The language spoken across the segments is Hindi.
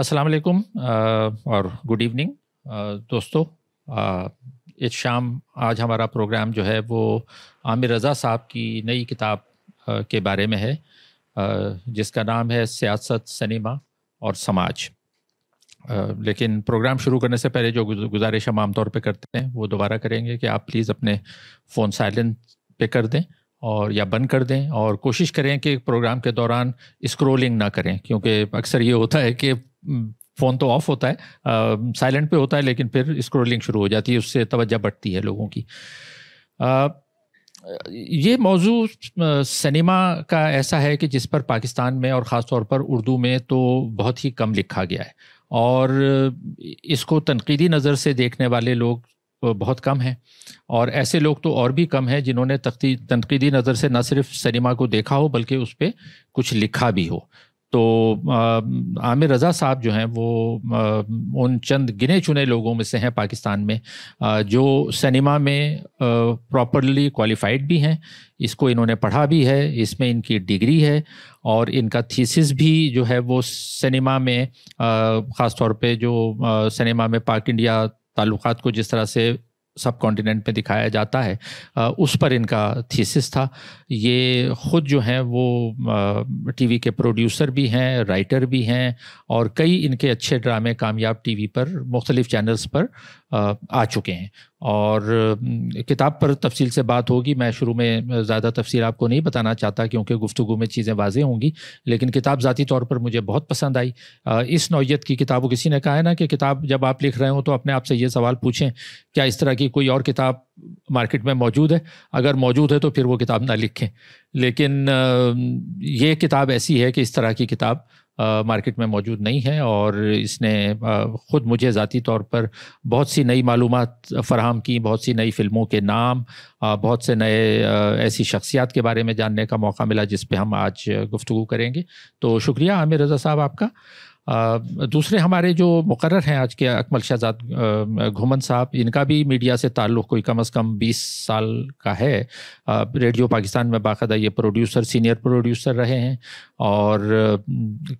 अस्सलाम वालेकुम और गुड इवनिंग दोस्तों इस शाम आज हमारा प्रोग्राम जो है वो आमिर रज़ा साहब की नई किताब के बारे में है जिसका नाम है सियासत सिनेमा और समाज लेकिन प्रोग्राम शुरू करने से पहले जो गुजारिश हम आमतौर पर करते हैं वो दोबारा करेंगे कि आप प्लीज़ अपने फ़ोन साइलेंट पे कर दें और या बंद कर दें और कोशिश करें कि प्रोग्राम के दौरान स्क्रोलिंग ना करें क्योंकि अक्सर ये होता है कि फ़ोन तो ऑफ होता है साइलेंट पे होता है लेकिन फिर स्क्रोलिंग शुरू हो जाती है उससे तवज्जा बढ़ती है लोगों की आ, ये मौजू सिनेमा का ऐसा है कि जिस पर पाकिस्तान में और ख़ास तौर पर उर्दू में तो बहुत ही कम लिखा गया है और इसको तनकीदी नज़र से देखने वाले लोग बहुत कम हैं और ऐसे लोग तो और भी कम हैं जिन्होंने तख्ती तनकीदी नज़र से न सिर्फ सिनेमा को देखा हो बल्कि उस पर कुछ लिखा भी हो तो आमिर रज़ा साहब जो हैं वो उन चंद गिने चुने लोगों में से हैं पाकिस्तान में जो सिनेमा में प्रॉपरली क्वालिफाइड भी हैं इसको इन्होंने पढ़ा भी है इसमें इनकी डिग्री है और इनका थीसिस भी जो है वो सिनेमा में ख़ास तौर पे जो सिनेमा में पाक इंडिया ताल्लुक को जिस तरह से सब कॉन्टिनेंट में दिखाया जाता है उस पर इनका थीसिस था ये ख़ुद जो हैं वो टीवी के प्रोड्यूसर भी हैं राइटर भी हैं और कई इनके अच्छे ड्रामे कामयाब टीवी पर मुख्तलिफ़ चैनल्स पर आ चुके हैं और किताब पर तफसील से बात होगी मैं शुरू में ज़्यादा तफसील आपको नहीं बताना चाहता क्योंकि गुफ्तु में चीज़ें वाजें होंगी लेकिन किताब ज़ाती तौर पर मुझे बहुत पसंद आई इस नौीयत की किताब किसी ने कहा है ना कि किताब जब आप लिख रहे हो तो अपने आप से ये सवाल पूछें क्या इस तरह की कोई और किताब मार्केट में मौजूद है अगर मौजूद है तो फिर वो किताब ना लिखें लेकिन ये किताब ऐसी है कि इस तरह की किताब मार्केट में मौजूद नहीं है और इसने ख़ुद मुझे ज़ाती तौर पर बहुत सी नई मालूम फ़राहम की बहुत सी नई फ़िल्मों के नाम बहुत से नए ऐसी शख्सियात के बारे में जानने का मौका मिला जिस पर हम आज गुफ्तु करेंगे तो शुक्रिया आमिर रज़ा साहब आपका दूसरे हमारे जो मुकर हैं आज के अकमल शहजाद घुमन साहब इनका भी मीडिया से ताल्लुक़ कोई कम अज़ कम 20 साल का है रेडियो पाकिस्तान में बाकायदा ये प्रोड्यूसर सीनियर प्रोड्यूसर रहे हैं और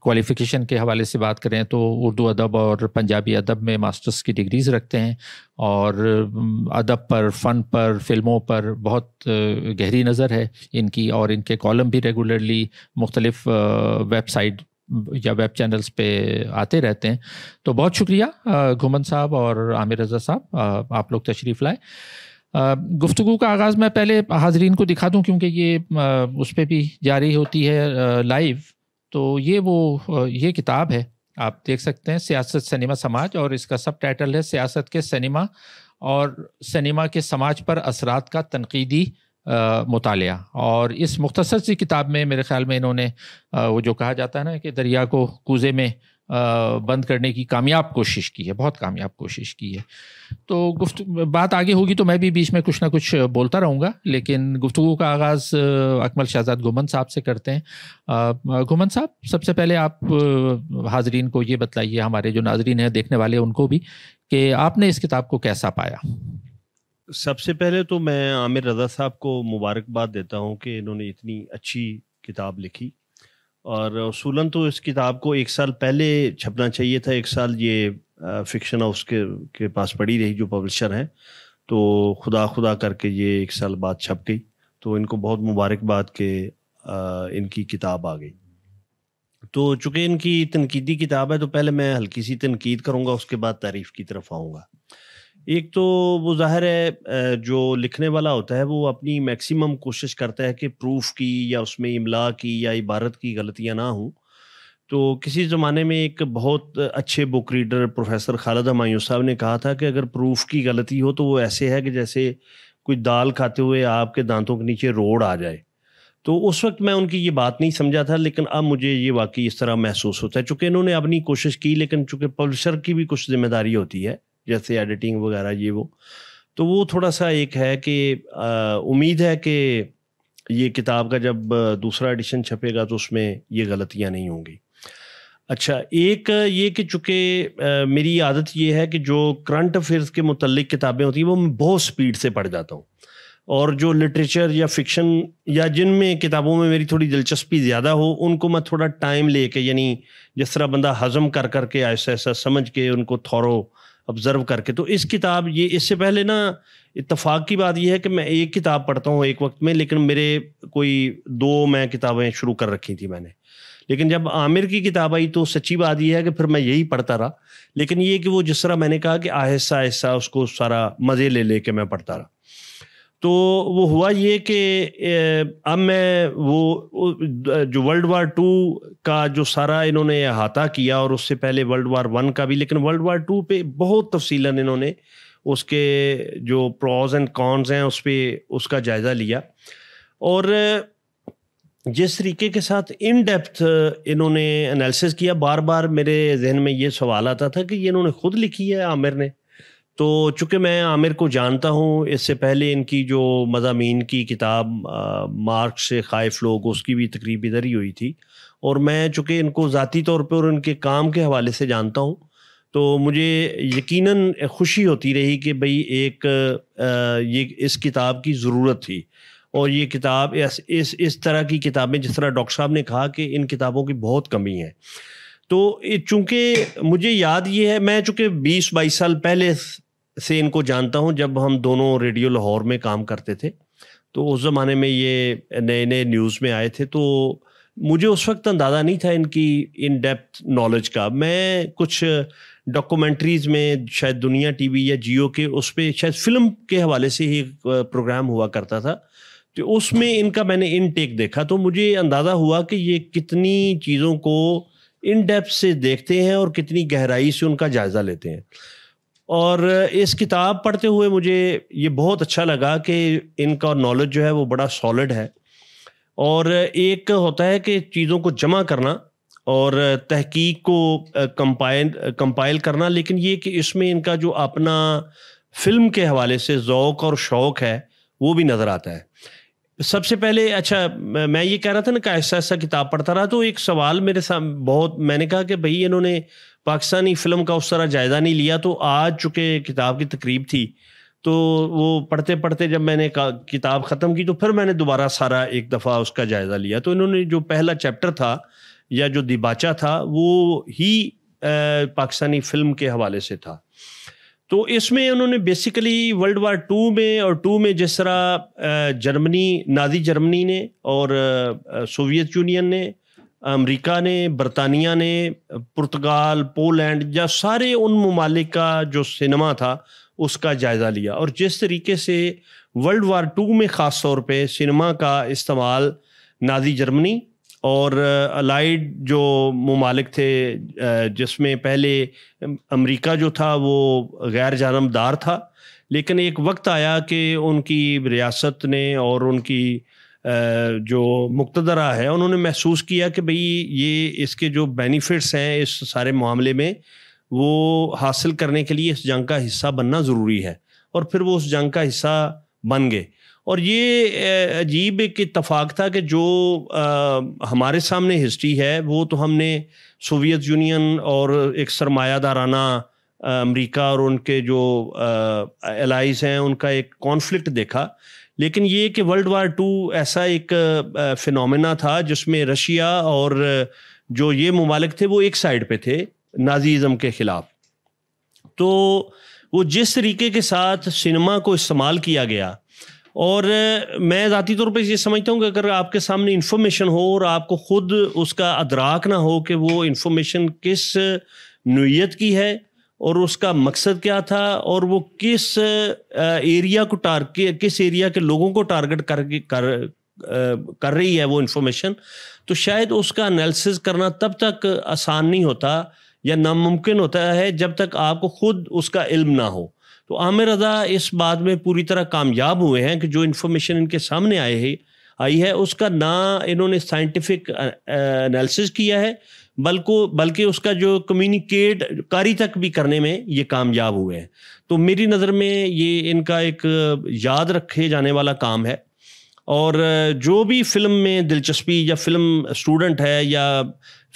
क्वालिफ़िकेशन के हवाले से बात करें तो उर्दू अदब और पंजाबी अदब में मास्टर्स की डिग्रीज़ रखते हैं और अदब पर फ़न पर फिल्मों पर बहुत गहरी नज़र है इनकी और इनके कॉलम भी रेगुलरली मुख्तलिफ़ वेबसाइट या वेब चैनल्स पे आते रहते हैं तो बहुत शुक्रिया घुमन साहब और आमिर रजा साहब आप लोग तशरीफ़ लाए गुफ्तु का आगाज़ मैं पहले हाजरीन को दिखा दूं क्योंकि ये उस पर भी जारी होती है लाइव तो ये वो ये किताब है आप देख सकते हैं सियासत सिनेमा समाज और इसका सब टाइटल है सियासत के सिनेमा और सिनेमा के समाज पर असरात का तनकीदी मुतालिया और इस मुख्तसर सी किताब में मेरे ख्याल में इन्होंने वो जो कहा जाता है ना कि दरिया को कूजे में बंद करने की कामयाब कोशिश की है बहुत कामयाब कोशिश की है तो गुफ्त बात आगे होगी तो मैं भी बीच में कुछ ना कुछ बोलता रहूँगा लेकिन गुफ्तु का आगाज़ अकमल शहजाद गुमन साहब से करते हैं गुमन साहब सबसे पहले आप हाजरीन को ये बतलाइए हमारे जो नाजरीन हैं देखने वाले उनको भी कि आपने इस किताब को कैसा पाया सबसे पहले तो मैं आमिर रजा साहब को मुबारकबाद देता हूँ कि इन्होंने इतनी अच्छी किताब लिखी और असूलन तो इस किताब को एक साल पहले छपना चाहिए था एक साल ये फिक्शन हाउस के के पास पड़ी रही जो पब्लिशर हैं तो खुदा खुदा करके ये एक साल बाद छप गई तो इनको बहुत मुबारकबाद के इनकी किताब आ गई तो चूँकि इनकी तनकीदी किताब है तो पहले मैं हल्की सी तनकीद करूँगा उसके बाद तारीफ़ की तरफ आऊँगा एक तो वो जाहिर है जो लिखने वाला होता है वो अपनी मैक्सिमम कोशिश करता है कि प्रूफ की या उसमें इमला की या इबारत की गलतियां ना हों तो किसी ज़माने में एक बहुत अच्छे book reader professor Khalid Humayun साहब ने कहा था कि अगर प्रूफ की गलती हो तो वो ऐसे है कि जैसे कोई दाल खाते हुए आपके दांतों के नीचे रोड आ जाए तो उस वक्त मैं उनकी ये बात नहीं समझा था लेकिन अब मुझे ये वाकई इस तरह महसूस होता है चूँकि इन्होंने अपनी कोशिश की लेकिन चूँकि पब्लिशर की भी कुछ जिम्मेदारी होती है जैसे एडिटिंग वगैरह ये वो तो वो थोड़ा सा एक है कि उम्मीद है कि ये किताब का जब दूसरा एडिशन छपेगा तो उसमें ये गलतियाँ नहीं होंगी अच्छा एक ये कि चूँकि मेरी आदत ये है कि जो करंट अफेयर्स के मुतलिक किताबें होती हैं वो मैं बहुत स्पीड से पढ़ जाता हूँ और जो लिटरेचर या फिक्शन या जिनमें किताबों में मेरी थोड़ी दिलचस्पी ज़्यादा हो उनको मैं थोड़ा टाइम ले यानी जिस तरह बंदा हज़म कर करके ऐसा ऐसा समझ के उनको थौरों ऑब्ज़र्व करके तो इस किताब ये इससे पहले ना इतफाक़ की बात यह है कि मैं एक किताब पढ़ता हूँ एक वक्त में लेकिन मेरे कोई दो मैं किताबें शुरू कर रखी थी मैंने लेकिन जब आमिर की किताब आई तो सच्ची बात यह है कि फिर मैं यही पढ़ता रहा लेकिन ये कि वो जिस तरह मैंने कहा कि आहिस्ता आहिस्ता उसको सारा मज़े ले लेके मैं पढ़ता रहा तो वो हुआ ये कि अब मैं वो जो वर्ल्ड वार टू का जो सारा इन्होंने अहाता किया और उससे पहले वर्ल्ड वार वन का भी लेकिन वर्ल्ड वार टू पे बहुत तफसीला इन्होंने उसके जो प्रॉज एंड कॉन्स हैं उस पर उसका जायज़ा लिया और जिस तरीके के साथ इन डेप्थ इन्होंने एनालिसिस किया बार बार मेरे जहन में ये सवाल आता था कि ये इन्होंने खुद लिखी है आमिर ने तो चूँकि मैं आमिर को जानता हूँ इससे पहले इनकी जो मजामी की किताब मार्क से खाइफ लोग उसकी भी तकरीब इधर ही हुई थी और मैं चूंकि इनको ज़ाती तौर पर और इनके काम के हवाले से जानता हूँ तो मुझे यकीनन खुशी होती रही कि भाई एक ये इस किताब की ज़रूरत थी और ये किताब इस इस इस तरह की किताबें जिस तरह डॉक्टर साहब ने कहा कि इन किताबों की बहुत कमी है तो चूंकि मुझे याद ये है मैं चूंकि 20 बाईस साल पहले से इनको जानता हूँ जब हम दोनों रेडियो लाहौर में काम करते थे तो उस ज़माने में ये नए नए न्यूज़ में आए थे तो मुझे उस वक्त अंदाज़ा नहीं था इनकी इन डेप्थ नॉलेज का मैं कुछ डॉक्यूमेंट्रीज़ में शायद दुनिया टीवी या जियो के उस पर शायद फिल्म के हवाले से ही प्रोग्राम हुआ करता था तो उसमें इनका मैंने इन टेक देखा तो मुझे अंदाज़ा हुआ कि ये कितनी चीज़ों को इन डेप्थ से देखते हैं और कितनी गहराई से उनका जायज़ा लेते हैं और इस किताब पढ़ते हुए मुझे ये बहुत अच्छा लगा कि इनका नॉलेज जो है वो बड़ा सॉलिड है और एक होता है कि चीज़ों को जमा करना और तहकीक को कंपाइल कंपाइल करना लेकिन ये कि इसमें इनका जो अपना फिल्म के हवाले से ओक़ और शौक़ है वो भी नज़र आता है सबसे पहले अच्छा मैं ये कह रहा था ना कि ऐसा ऐसा किताब पढ़ता रहा तो एक सवाल मेरे सामने बहुत मैंने कहा कि भाई इन्होंने पाकिस्तानी फिल्म का उस तरह जायज़ा नहीं लिया तो आज चुके किताब की तकरीब थी तो वो पढ़ते पढ़ते जब मैंने किताब ख़त्म की तो फिर मैंने दोबारा सारा एक दफ़ा उसका जायज़ा लिया तो इन्होंने जो पहला चैप्टर था या जो दिबाचा था वो ही पाकिस्तानी फिल्म के हवाले से था तो इसमें उन्होंने बेसिकली वर्ल्ड वार टू में और टू में जिस तरह जर्मनी नाजी जर्मनी ने और सोवियत यूनियन ने अमरीका ने बरतानिया ने पुर्तगाल पोलैंड या सारे उन ममालिक का जो सिनेमा था उसका जायज़ा लिया और जिस तरीके से वर्ल्ड वार टू में ख़ास तौर पे सिनेमा का इस्तेमाल नाजी जर्मनी और अलाइड जो ममालिक थे जिसमें पहले अमेरिका जो था वो गैर जानबदार था लेकिन एक वक्त आया कि उनकी रियासत ने और उनकी जो मुक्तदरा है उन्होंने महसूस किया कि भई ये इसके जो बेनिफिट्स हैं इस सारे मामले में वो हासिल करने के लिए इस जंग का हिस्सा बनना ज़रूरी है और फिर वो उस जंग का हिस्सा बन गए और ये अजीब एक इतफाक़ था कि जो आ, हमारे सामने हिस्ट्री है वो तो हमने सोवियत यूनियन और एक सरमायादाराना अमरीका और उनके जो एलाइज हैं उनका एक कॉन्फ्लिक्ट देखा लेकिन ये कि वर्ल्ड वार टू ऐसा एक फिनोमेना था जिसमें रशिया और जो ये ममालिक थे वो एक साइड पे थे नाजीज़म के ख़िलाफ़ तो वो जिस तरीके के साथ सिनेमा को इस्तेमाल किया गया और मैं ज़ाती तौर पर ये समझता हूँ कि अगर आपके सामने इन्फॉर्मेशन हो और आपको ख़ुद उसका अदराक ना हो कि वो इन्फॉर्मेशन किस नीयत की है और उसका मकसद क्या था और वो किस एरिया को टार किस एरिया के लोगों को टारगेट कर कर कर रही है वो इन्फॉर्मेशन तो शायद उसका एनालिसिस करना तब तक आसान नहीं होता या नामुमकिन होता है जब तक आपको खुद उसका इल्म ना हो तो आमिर रजा इस बात में पूरी तरह कामयाब हुए हैं कि जो इन्फॉर्मेशन इनके सामने आए है आई है उसका ना इन्होंने साइंटिफिक एनालिसिस किया है बल्कि बल्कि उसका जो कम्युनिकेट कारी तक भी करने में ये कामयाब हुए हैं तो मेरी नज़र में ये इनका एक याद रखे जाने वाला काम है और जो भी फिल्म में दिलचस्पी या फिल्म स्टूडेंट है या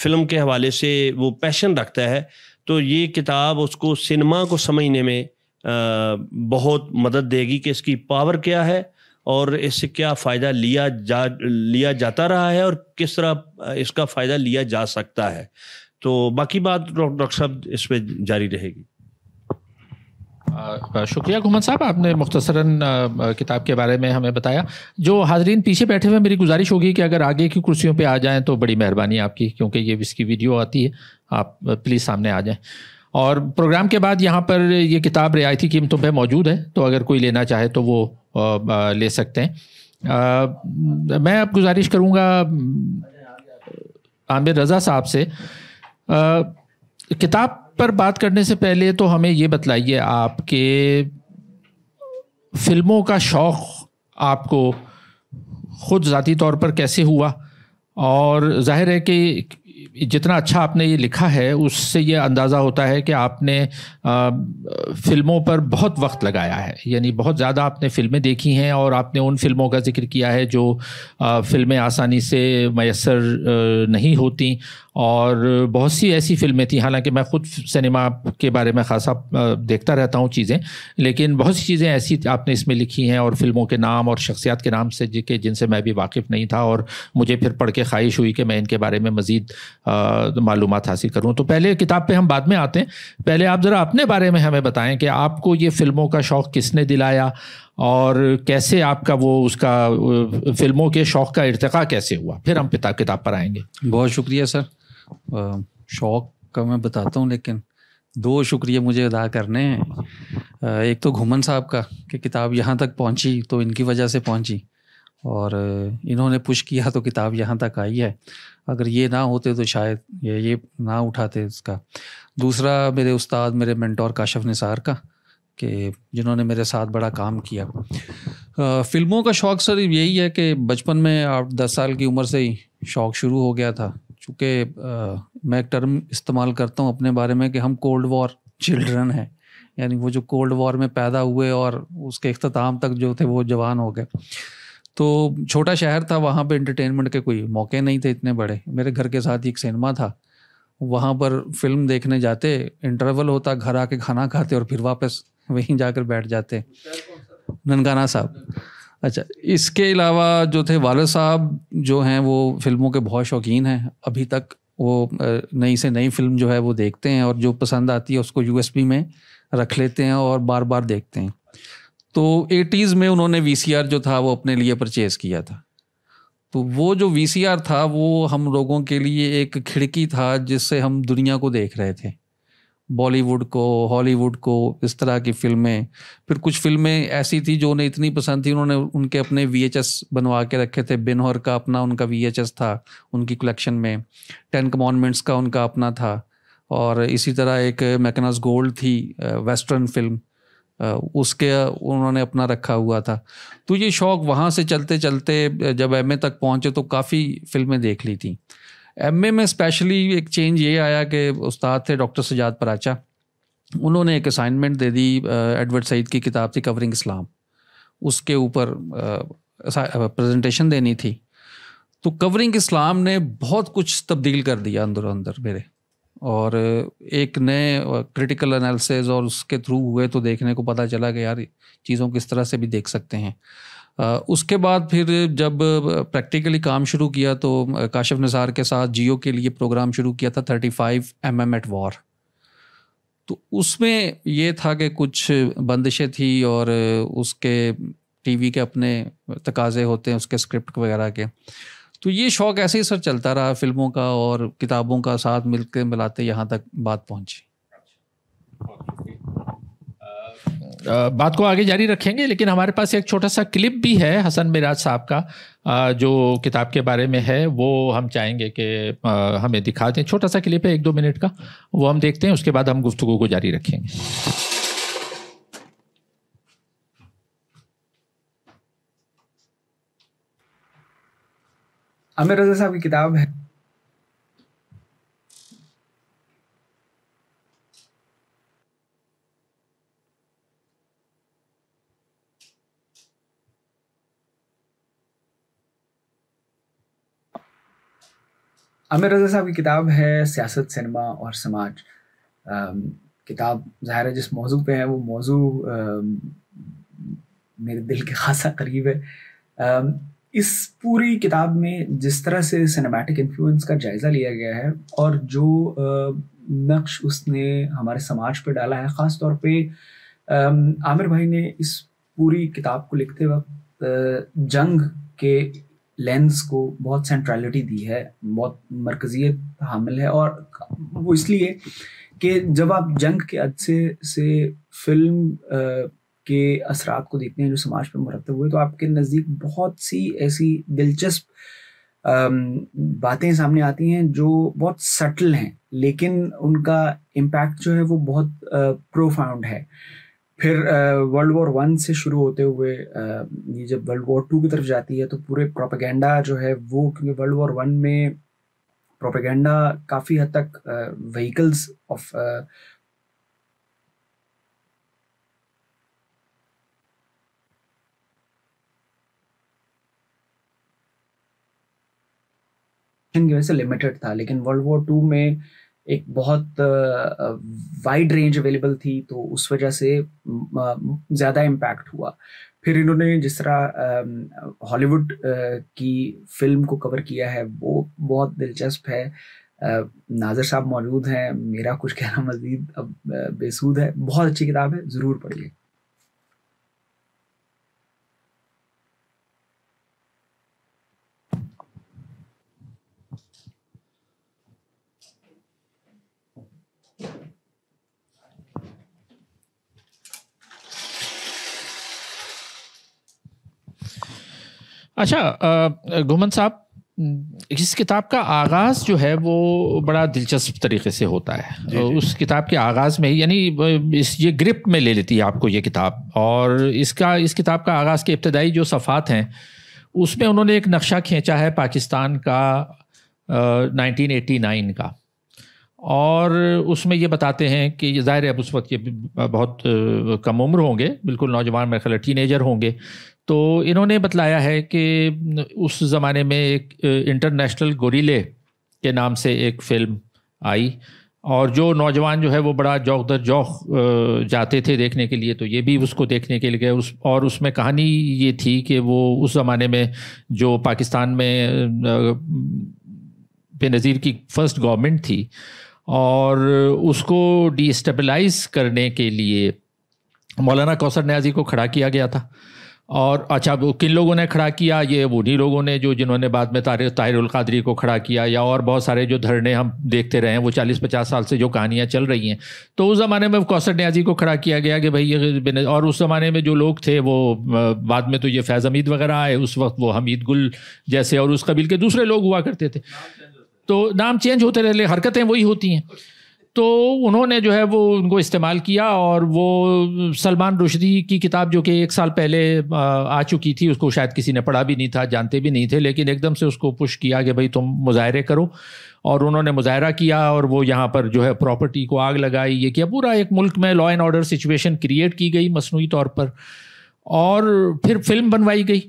फिल्म के हवाले से वो पैशन रखता है तो ये किताब उसको सिनेमा को समझने में बहुत मदद देगी कि इसकी पावर क्या है और इससे क्या फ़ायदा लिया जा लिया जाता रहा है और किस तरह इसका फ़ायदा लिया जा सकता है तो बाकी बात डॉक्टर साहब इस पर जारी रहेगी शुक्रिया घुमन साहब आपने मुख्तसरा किताब के बारे में हमें बताया जो हाजरीन पीछे बैठे हुए मेरी गुजारिश होगी कि अगर आगे की कुर्सियों पे आ जाएं तो बड़ी मेहरबानी आपकी क्योंकि ये इसकी वीडियो आती है आप प्लीज़ सामने आ जाएं और प्रोग्राम के बाद यहाँ पर ये किताब रियायती कीमतों पर मौजूद है तो अगर कोई लेना चाहे तो वो ले सकते हैं आ, मैं आप गुजारिश करूँगा आमिर रज़ा साहब से आ, किताब पर बात करने से पहले तो हमें ये बतलाइए आपके फिल्मों का शौक़ आपको ख़ुद ज़ाती तौर पर कैसे हुआ और जाहिर है कि जितना अच्छा आपने ये लिखा है उससे ये अंदाज़ा होता है कि आपने फिल्मों पर बहुत वक्त लगाया है यानी बहुत ज़्यादा आपने फिल्में देखी हैं और आपने उन फिल्मों का जिक्र किया है जो फिल्में आसानी से मैसर नहीं होती और बहुत सी ऐसी फिल्में थी हालांकि मैं खुद सिनेमा के बारे में खासा देखता रहता हूँ चीज़ें लेकिन बहुत सी चीज़ें ऐसी आपने इसमें लिखी हैं और फिल्मों के नाम और शख्सियात के नाम से जिनके जिनसे मैं भी वाकिफ़ नहीं था और मुझे फिर पढ़ के ख्वाहिश हुई कि मैं इनके बारे में मज़ीद मालूम हासिल करूँ तो पहले किताब पर हम बाद में आते हैं पहले आप ज़रा अपने बारे में हमें बताएँ कि आपको ये फिल्मों का शौक़ किसने दिलाया और कैसे आपका वो उसका फिल्मों के शौक़ का इरतका कैसे हुआ फिर हम पिता किताब पर आएंगे बहुत शुक्रिया सर शौक का मैं बताता हूँ लेकिन दो शुक्रिया मुझे अदा करने हैं एक तो घुमन साहब का कि किताब यहाँ तक पहुँची तो इनकी वजह से पहुँची और इन्होंने पुश किया तो किताब यहाँ तक आई है अगर ये ना होते तो शायद ये ये ना उठाते इसका दूसरा मेरे उस्ताद मेरे मेंटोर काशफ निसार का कि जिन्होंने मेरे साथ बड़ा काम किया फिल्मों का शौक़ सर यही है कि बचपन में आठ दस साल की उम्र से ही शौक़ शुरू हो गया था चूँकि मैं एक टर्म इस्तेमाल करता हूँ अपने बारे में कि हम कोल्ड वॉर चिल्ड्रन हैं यानी वो जो कोल्ड वॉर में पैदा हुए और उसके अख्ताम तक जो थे वो जवान हो गए तो छोटा शहर था वहाँ पे इंटरटेनमेंट के कोई मौके नहीं थे इतने बड़े मेरे घर के साथ ही एक सिनेमा था वहाँ पर फिल्म देखने जाते इंटरवल होता घर आके खाना खाते और फिर वापस वहीं जाकर बैठ जाते ननकाना साहब अच्छा इसके अलावा जो थे वाल साहब जो हैं वो फिल्मों के बहुत शौकीन हैं अभी तक वो नई से नई फिल्म जो है वो देखते हैं और जो पसंद आती है उसको यू में रख लेते हैं और बार बार देखते हैं तो एटीज़ में उन्होंने वी जो था वो अपने लिए परचेज़ किया था तो वो जो वी था वो हम लोगों के लिए एक खिड़की था जिससे हम दुनिया को देख रहे थे बॉलीवुड को हॉलीवुड को इस तरह की फिल्में फिर कुछ फिल्में ऐसी थी जो उन्हें इतनी पसंद थी उन्होंने उनके अपने वीएचएस बनवा के रखे थे बिनहर का अपना उनका वीएचएस था उनकी कलेक्शन में टेन कमॉनमेंट्स का उनका अपना था और इसी तरह एक मैकनास गोल्ड थी वेस्टर्न फिल्म उसके उन्होंने अपना रखा हुआ था तो ये शौक़ वहाँ से चलते चलते जब एम तक पहुँचे तो काफ़ी फिल्में देख ली थी एम में स्पेशली एक चेंज ये आया कि उस्ताद थे डॉक्टर सजाद पराचा उन्होंने एक असाइनमेंट दे दी एडवर्ड सईद की किताब थी कवरिंग इस्लाम उसके ऊपर प्रेजेंटेशन देनी थी तो कवरिंग इस्लाम ने बहुत कुछ तब्दील कर दिया अंदर अंदर मेरे और एक नए क्रिटिकल एनालिसिस और उसके थ्रू हुए तो देखने को पता चला कि यार चीज़ों किस तरह से भी देख सकते हैं उसके बाद फिर जब प्रैक्टिकली काम शुरू किया तो काशिफ निसार के साथ जियो के लिए प्रोग्राम शुरू किया था thirty five M M at war तो उसमें ये था कि कुछ बंदिशें थी और उसके टीवी के अपने तकाजे होते हैं उसके स्क्रिप्ट वगैरह के तो ये शौक़ ऐसे ही सर चलता रहा फिल्मों का और किताबों का साथ मिलते मिलाते यहाँ तक बात पहुँची अच्छा। बात को आगे जारी रखेंगे लेकिन हमारे पास एक छोटा सा क्लिप भी है हसन मिराज साहब का जो किताब के बारे में है वो हम चाहेंगे कि हमें दिखा दें छोटा सा क्लिप है एक दो मिनट का वो हम देखते हैं उसके बाद हम गुफ्तु को जारी रखेंगे आमिर रजा साहब की किताब है आमिर रजा साहब की किताब है सियासत सिनेमा और समाज किताब ज़ाहिर है जिस मौजू पे है वो मौजू मेरे दिल के खासा करीब है आ, इस पूरी किताब में जिस तरह से सिनेमैटिक इन्फ्लुएंस का जायज़ा लिया गया है और जो नक्श उसने हमारे समाज पर डाला है ख़ास तौर पे आमिर भाई ने इस पूरी किताब को लिखते वक्त जंग के लेंस को बहुत सेंट्रलिटी दी है बहुत मरकजियत हामिल है और वो इसलिए कि जब आप जंग के अच्छे से फिल्म आ, के असरात को देखते हैं जो समाज पर मरतब हुए तो आपके नज़दीक बहुत सी ऐसी दिलचस्प बातें सामने आती हैं जो बहुत सटल हैं लेकिन उनका इम्पैक्ट जो है वो बहुत प्रोफाउंड है फिर वर्ल्ड वॉर वन से शुरू होते हुए ये जब वर्ल्ड वॉर टू की तरफ जाती है तो पूरे प्रोपेगेंडा जो है वो क्योंकि वर्ल्ड वॉर वन में प्रोपेगेंडा काफ़ी हद तक व्हीकल्स ऑफ की वजह से लिमिटेड था लेकिन वर्ल्ड वॉर टू में एक बहुत वाइड रेंज अवेलेबल थी तो उस वजह से ज़्यादा इम्पैक्ट हुआ फिर इन्होंने जिस तरह हॉलीवुड की फिल्म को कवर किया है वो बहुत दिलचस्प है नाजर साहब मौजूद हैं मेरा कुछ कहना मजीद अब बेसूद है बहुत अच्छी किताब है ज़रूर पढ़िए अच्छा घुमन साहब इस किताब का आगाज जो है वो बड़ा दिलचस्प तरीके से होता है जी जी। उस किताब के आगाज में यानी इस ये ग्रिप में ले लेती है आपको ये किताब और इसका इस किताब का आगाज के इब्तदाई जो सफ़ात हैं उसमें उन्होंने एक नक्शा खींचा है पाकिस्तान का नाइनटीन एटी नाइन का और उसमें ये बताते हैं कि ये ज़ाहिर है अब उस वक्त ये बहुत कम उम्र होंगे बिल्कुल नौजवान मेरे ख्याल टीनेजर होंगे तो इन्होंने बतलाया है कि उस ज़माने में एक इंटरनेशनल गोरीले के नाम से एक फ़िल्म आई और जो नौजवान जो है वो बड़ा जौक दर जौक जाते थे देखने के लिए तो ये भी उसको देखने के लिए गए उस और उसमें कहानी ये थी कि वो उस ज़माने में जो पाकिस्तान में बेनज़ीर की फर्स्ट गवर्नमेंट थी और उसको डिस्टेबलाइज करने के लिए मौलाना कौसर न्याजी को खड़ा किया गया था और अच्छा वो किन लोगों ने खड़ा किया ये उन्हीं लोगों ने जो जिन्होंने बाद में ताहिर ताहिरुल कादरी को खड़ा किया या और बहुत सारे जो धरने हम देखते रहे हैं वो चालीस पचास साल से जो कहानियाँ चल रही हैं तो उस ज़माने में कौसर न्याजी को खड़ा किया गया कि भाई ये और उस ज़माने में जो लोग थे वो बाद में तो ये फैज़ हमीद वगैरह आए उस वक्त वो हमीद गुल जैसे और उस कबील के दूसरे लोग हुआ करते थे तो नाम चेंज होते रहे हरकतें वही होती हैं तो उन्होंने जो है वो उनको इस्तेमाल किया और वो सलमान रुशदी की किताब जो कि एक साल पहले आ चुकी थी उसको शायद किसी ने पढ़ा भी नहीं था जानते भी नहीं थे लेकिन एकदम से उसको पुश किया कि भाई तुम मुजाहरे करो और उन्होंने मुजाहरा किया और वो यहाँ पर जो है प्रॉपर्टी को आग लगाई ये किया पूरा एक मुल्क में law and order situation create की गई मसनू तौर पर और फिर फिल्म बनवाई गई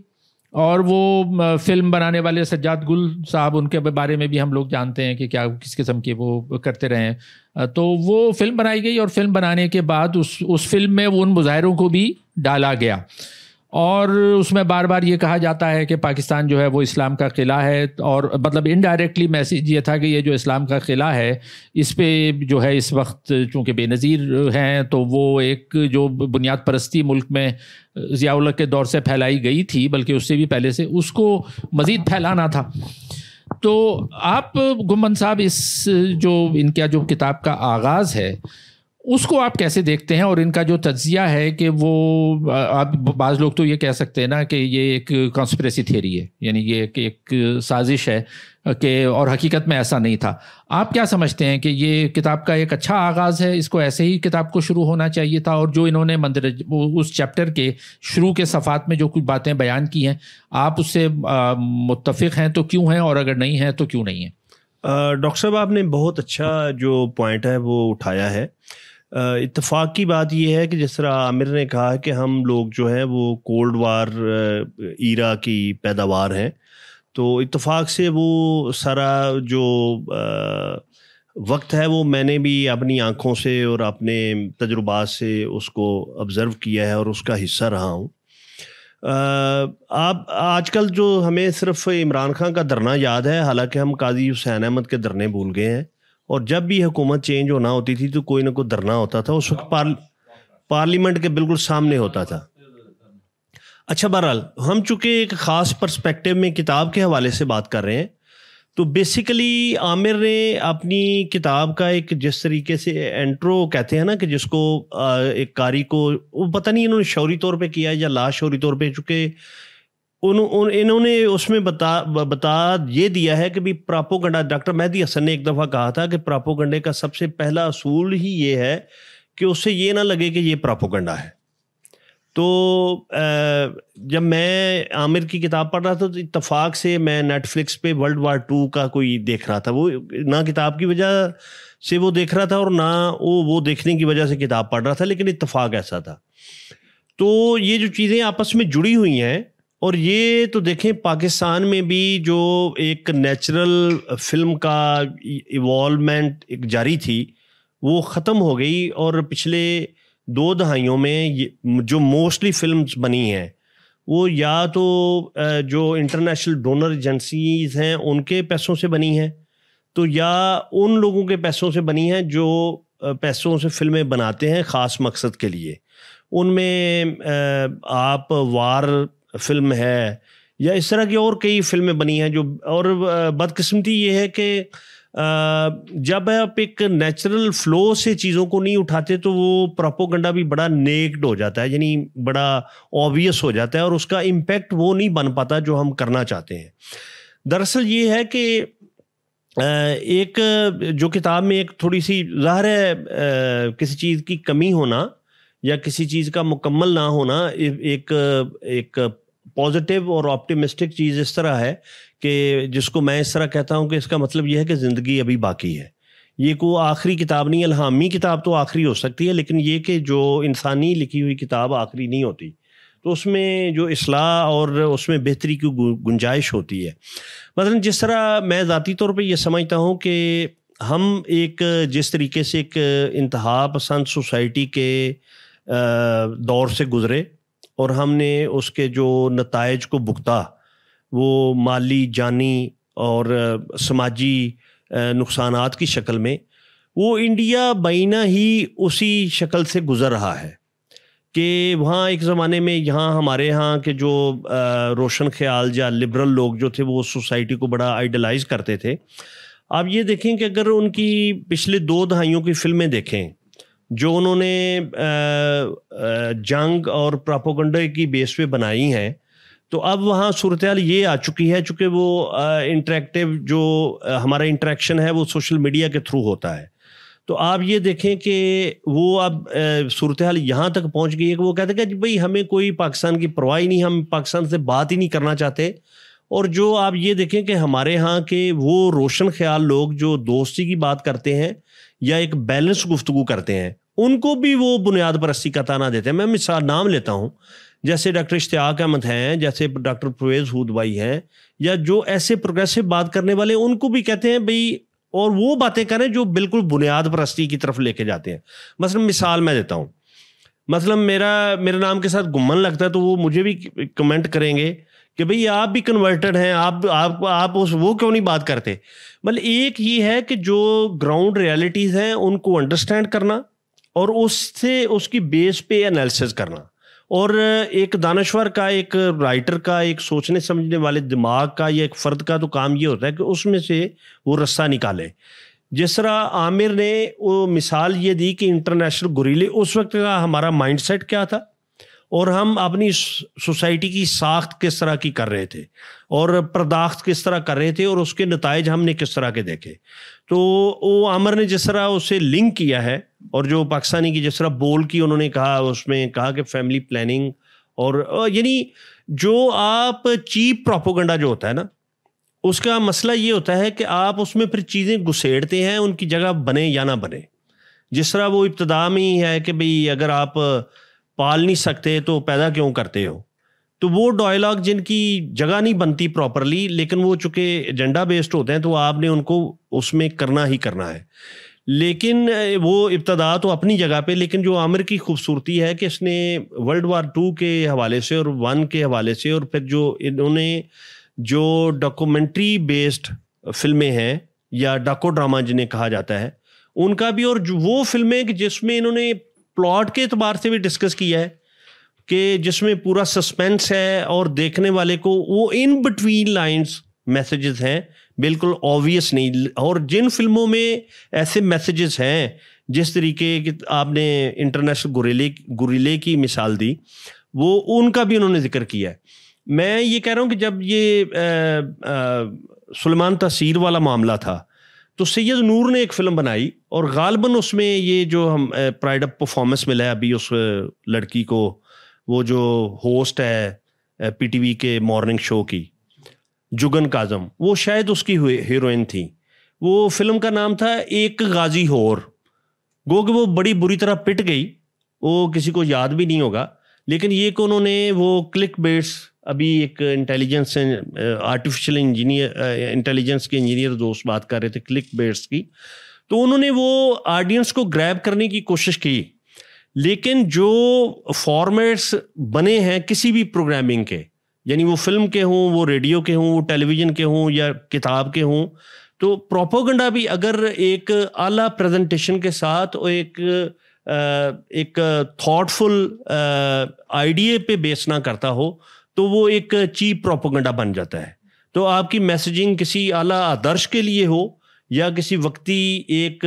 और वो फिल्म बनाने वाले सज्जाद गुल साहब उनके बारे में भी हम लोग जानते हैं कि क्या किस किस्म के वो करते रहे तो वो फिल्म बनाई गई और फिल्म बनाने के बाद उस उस फिल्म में उन मुजाहरों को भी डाला गया और उसमें बार बार ये कहा जाता है कि पाकिस्तान जो है वो इस्लाम का किला है और मतलब इनडायरेक्टली मैसेज ये था कि ये जो इस्लाम का किला है इस पर जो है इस वक्त चूँकि बेनज़ीर हैं तो वो एक जो बुनियाद परस्ती मुल्क में ज़ियाउल के दौर से फैलाई गई थी बल्कि उससे भी पहले से उसको मज़ीद फैलाना था तो आप गुमन साहब इस जो इनका जो किताब का आगाज़ है उसको आप कैसे देखते हैं और इनका जो तजिया है कि वो आप बाज लोग तो ये कह सकते हैं ना कि ये एक कॉन्स्परेसी थियरी है यानी ये एक, एक साजिश है कि और हकीकत में ऐसा नहीं था आप क्या समझते हैं कि ये किताब का एक अच्छा आगाज़ है इसको ऐसे ही किताब को शुरू होना चाहिए था और जो इन्होंने मंदिर उस चैप्टर के शुरू के सफ़ात में जो कुछ बातें बयान की हैं आप उससे मुतफ़ हैं तो क्यों हैं और अगर नहीं हैं तो क्यों नहीं है डॉक्टर साहब आपने बहुत अच्छा जो पॉइंट है वो उठाया है इतफाक़ की बात यह है कि जिस तरह आमिर ने कहा है कि हम लोग जो हैं वो कोल्ड वार ईरा की पैदावार हैं तो इतफाक़ से वो सारा जो वक्त है वो मैंने भी अपनी आँखों से और अपने तजुर्बात से उसको ऑब्ज़र्व किया है और उसका हिस्सा रहा हूँ आप आजकल जो हमें सिर्फ इमरान खान का धरना याद है हालांकि हम काजी हुसैन अहमद के धरने भूल गए हैं और जब भी हुकूमत चेंज होना होती थी तो कोई ना कोई धरना होता था उस वक्त पार्लियामेंट के बिल्कुल सामने होता था अच्छा बहरहाल हम चूंकि एक ख़ास पर्सपेक्टिव में किताब के हवाले से बात कर रहे हैं तो बेसिकली आमिर ने अपनी किताब का एक जिस तरीके से एंट्रो कहते हैं ना कि जिसको एक कारी को वो पता नहीं इन्होंने शौरी तौर पे किया है या ला शौरी तौर पे चूँकि उन, उन इन्होंने उसमें बता बता ये दिया है कि भी प्रापोगंडा डॉक्टर मेहदी हसन ने एक दफ़ा कहा था कि प्रापोगंडे का सबसे पहला असूल ही ये है कि उससे ये ना लगे कि ये प्रापोगंडा है तो जब मैं आमिर की किताब पढ़ रहा था तो इतफाक़ से मैं नेटफ्लिक्स पे वर्ल्ड वार टू का कोई देख रहा था वो ना किताब की वजह से वो देख रहा था और ना वो वो देखने की वजह से किताब पढ़ रहा था लेकिन इतफाक़ ऐसा था तो ये जो चीज़ें आपस में जुड़ी हुई हैं और ये तो देखें पाकिस्तान में भी जो एक नेचुरल फिल्म का इवॉलमेंट एक जारी थी वो ख़त्म हो गई और पिछले दो दहाइयों में जो मोस्टली फिल्म्स बनी हैं वो या तो जो इंटरनेशनल डोनर एजेंसीज हैं उनके पैसों से बनी हैं तो या उन लोगों के पैसों से बनी हैं जो पैसों से फिल्में बनाते हैं ख़ास मकसद के लिए उनमें आप वार फिल्म है या इस तरह की और कई फिल्में बनी हैं जो और बदकिस्मती ये है कि जब आप एक नेचुरल फ्लो से चीज़ों को नहीं उठाते तो वो प्रोपोगंडा भी बड़ा नेक्ड हो जाता है यानी बड़ा ऑबियस हो जाता है और उसका इम्पेक्ट वो नहीं बन पाता जो हम करना चाहते हैं दरअसल ये है कि एक जो किताब में एक थोड़ी सी ज़ाहिर है किसी चीज़ की कमी होना या किसी चीज का मुकम्मल ना होना एक एक पॉजिटिव और ऑप्टिमिस्टिक चीज इस तरह है कि जिसको मैं इस तरह कहता हूं कि इसका मतलब यह है कि जिंदगी अभी बाकी है ये को आखिरी किताब नहीं अलहामी किताब तो आखिरी हो सकती है लेकिन ये कि जो इंसानी लिखी हुई किताब आखिरी नहीं होती तो उसमें जो असलाह और उसमें बेहतरी की गुंजाइश होती है मतलब जिस तरह मैं ज़ाती तौर पर यह समझता हूँ कि हम एक जिस तरीके से एक इंतहा पसंद सोसाइटी के दौर से गुज़रे और हमने उसके जो नतज को भुगता वो माली जानी और समाजी नुकसान की शक्ल में वो इंडिया बीना ही उसी शक्ल से गुज़र रहा है कि वहाँ एक ज़माने में यहाँ हमारे यहाँ के जो रोशन ख्याल या लिबरल लोग जो थे वो सोसाइटी को बड़ा आइडलाइज करते थे आप ये देखें कि अगर उनकी पिछले दो दहाइयों की फिल्में देखें जो उन्होंने जंग और प्रापोगंडे की बेस पे बनाई हैं तो अब वहाँ सूरत ये आ चुकी है चूँकि वो इंटरेक्टिव जो हमारा इंटरेक्शन है वो सोशल मीडिया के थ्रू होता है तो आप ये देखें कि वो अब सूरत हाल यहाँ तक पहुँच गई है कि वो कहते हैं कि भाई हमें कोई पाकिस्तान की परवाह ही नहीं हम पाकिस्तान से बात ही नहीं करना चाहते और जो आप ये देखें कि हमारे यहाँ के वो रोशन ख्याल लोग जो दोस्ती की बात करते हैं या एक बैलेंस गुफ्तगु करते हैं उनको भी वो बुनियाद पर रस्सी का ताना देते हैं मैं मिसाल नाम लेता हूँ जैसे डॉक्टर इश्तियाक अहमद हैं जैसे डॉक्टर परवेज़ हूद भाई हैं या जो ऐसे प्रोग्रेसिव बात करने वाले उनको भी कहते हैं भाई और वो बातें करें जो बिल्कुल बुनियाद परस्ती की तरफ लेके जाते हैं मसलन मिसाल मैं देता हूँ मसलन मेरा मेरे नाम के साथ गुमन लगता है तो वो मुझे भी कमेंट करेंगे कि भई आप भी कन्वर्टेड हैं आप आप आप उस वो क्यों नहीं बात करते मतलब एक ये है कि जो ग्राउंड रियलिटीज़ हैं उनको अंडरस्टैंड करना और उससे उसकी बेस पे एनालिसिस करना और एक दानश्वर का एक राइटर का एक सोचने समझने वाले दिमाग का या एक फ़र्द का तो काम ये होता है कि उसमें से वो रस्ता निकाले जिस तरह आमिर ने वो मिसाल ये दी कि इंटरनेशनल गुरीले उस वक्त का हमारा माइंडसेट क्या था और हम अपनी सोसाइटी की साख्त किस तरह की कर रहे थे और पर्दाख्त किस तरह कर रहे थे और उसके नतज हमने किस तरह के देखे तो वो आमर ने जिस तरह उसे लिंक किया है और जो पाकिस्तानी की जिस तरह बोल की उन्होंने कहा उसमें कहा कि फैमिली प्लानिंग और यानी जो आप चीप प्रोपोगंडा जो होता है ना उसका मसला ये होता है कि आप उसमें फिर चीज़ें घुसेड़ते हैं उनकी जगह बने या ना बने जिस तरह वो इब्तदा में ही है कि भाई अगर आप पाल नहीं सकते तो पैदा क्यों करते हो तो वो डायलॉग जिनकी जगह नहीं बनती प्रॉपरली लेकिन वो चूँकि एजेंडा बेस्ड होते हैं तो आपने उनको उसमें करना ही करना है लेकिन वो इब्तदा तो अपनी जगह पे लेकिन जो आमिर की खूबसूरती है कि इसने वर्ल्ड वार टू के हवाले से और वन के हवाले से और फिर जो इन्होंने जो डॉक्यूमेंट्री बेस्ड फिल्में हैं या डाको ड्रामा जिन्हें कहा जाता है उनका भी और वो फिल्में जिसमें इन्होंने प्लॉट के अतबार से भी डिस्कस किया है कि जिसमें पूरा सस्पेंस है और देखने वाले को वो इन बिटवीन लाइंस मैसेजेस हैं बिल्कुल ऑब्वियस नहीं और जिन फिल्मों में ऐसे मैसेजेस हैं जिस तरीके की आपने इंटरनेशनल गुरेले गुरेले की मिसाल दी वो उनका भी उन्होंने जिक्र किया है मैं ये कह रहा हूँ कि जब ये सलमान तसीर वाला मामला था तो सैयद नूर ने एक फिल्म बनाई और गालबन उसमें ये जो हम प्राइड अप परफॉर्मेंस मिला है अभी उस लड़की को वो जो होस्ट है पीटीवी के मॉर्निंग शो की जुगन काजम वो शायद उसकी हीरोइन थी वो फिल्म का नाम था एक गाजी होर गो कि वो बड़ी बुरी तरह पिट गई वो किसी को याद भी नहीं होगा लेकिन ये कि उन्होंने वो क्लिक बेट्स अभी एक इंटेलिजेंस आर्टिफिशियल इंजीनियर इंटेलिजेंस के इंजीनियर दोस्त बात कर रहे थे क्लिक बेट्स की तो उन्होंने वो ऑडियंस को ग्रैब करने की कोशिश की लेकिन जो फॉर्मेट्स बने हैं किसी भी प्रोग्रामिंग के यानी वो फिल्म के हों वो रेडियो के हों वो टेलीविज़न के हों या किताब के हों तो प्रोपोगंडा भी अगर एक आला प्रेजेंटेशन के साथ और एक uh, एक थॉटफुल आइडिया uh, पे बेस ना करता हो तो वो एक चीप प्रोपोगंडा बन जाता है तो आपकी मैसेजिंग किसी आला आदर्श के लिए हो या किसी वक्ती एक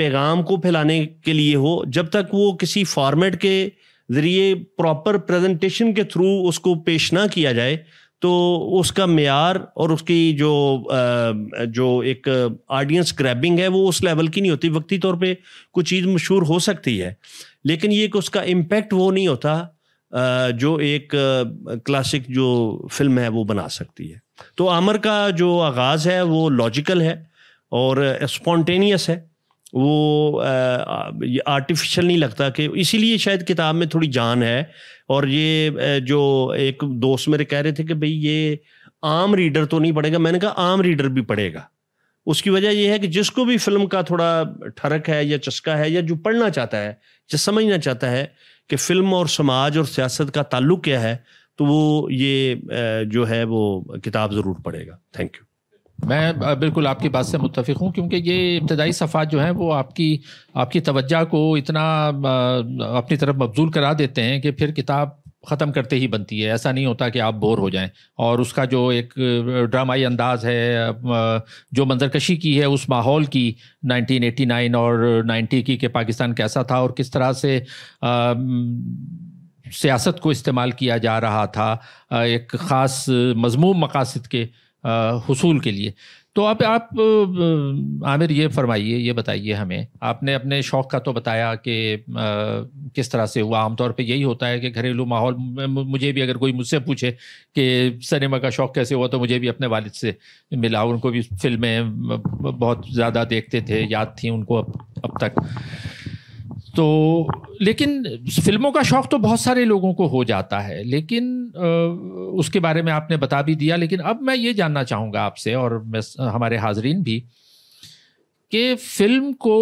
पैगाम को फैलाने के लिए हो जब तक वो किसी फॉर्मेट के ज़रिए प्रॉपर प्रेजेंटेशन के थ्रू उसको पेश ना किया जाए तो उसका मैार और उसकी जो जो एक ऑडियंस ग्रैबिंग है वो उस लेवल की नहीं होती वक्ती तौर पे कुछ चीज़ मशहूर हो सकती है लेकिन ये कि उसका इम्पेक्ट वो नहीं होता जो एक क्लासिक जो फिल्म है वो बना सकती है तो आमर का जो आगाज़ है वो लॉजिकल है और स्पॉन्टेनियस है वो आर्टिफिशियल नहीं लगता कि इसीलिए शायद किताब में थोड़ी जान है और ये जो एक दोस्त मेरे कह रहे थे कि भाई ये आम रीडर तो नहीं पढ़ेगा मैंने कहा आम रीडर भी पढ़ेगा उसकी वजह यह है कि जिसको भी फिल्म का थोड़ा ठरक है या चस्का है या जो पढ़ना चाहता है या समझना चाहता है कि फिल्म और समाज और सियासत का ताल्लुक क्या है तो वो ये जो है वो किताब ज़रूर पढ़ेगा थैंक यू मैं बिल्कुल आपकी बात से मुतफिक हूँ क्योंकि ये इब्तदाई सफ़ात जो हैं वो आपकी आपकी तवज्जा को इतना अपनी तरफ मबजूल करा देते हैं कि फिर किताब ख़त्म करते ही बनती है ऐसा नहीं होता कि आप बोर हो जाएं और उसका जो एक ड्रामाई अंदाज है जो मंजरकशी की है उस माहौल की 1989 और 90 की के पाकिस्तान कैसा था और किस तरह से सियासत को इस्तेमाल किया जा रहा था एक ख़ास मजमूम मकासद के हसूल के लिए तो अब आप आमिर ये फरमाइए ये बताइए हमें आपने अपने शौक़ का तो बताया कि किस तरह से हुआ आमतौर पे यही होता है कि घरेलू माहौल में मुझे भी अगर कोई मुझसे पूछे कि सिनेमा का शौक़ कैसे हुआ तो मुझे भी अपने वालिद से मिला उनको भी फिल्में बहुत ज़्यादा देखते थे याद थी उनको अब अब तक तो लेकिन फिल्मों का शौक़ तो बहुत सारे लोगों को हो जाता है लेकिन उसके बारे में आपने बता भी दिया लेकिन अब मैं ये जानना चाहूँगा आपसे और मैं हमारे हाजरीन भी कि फिल्म को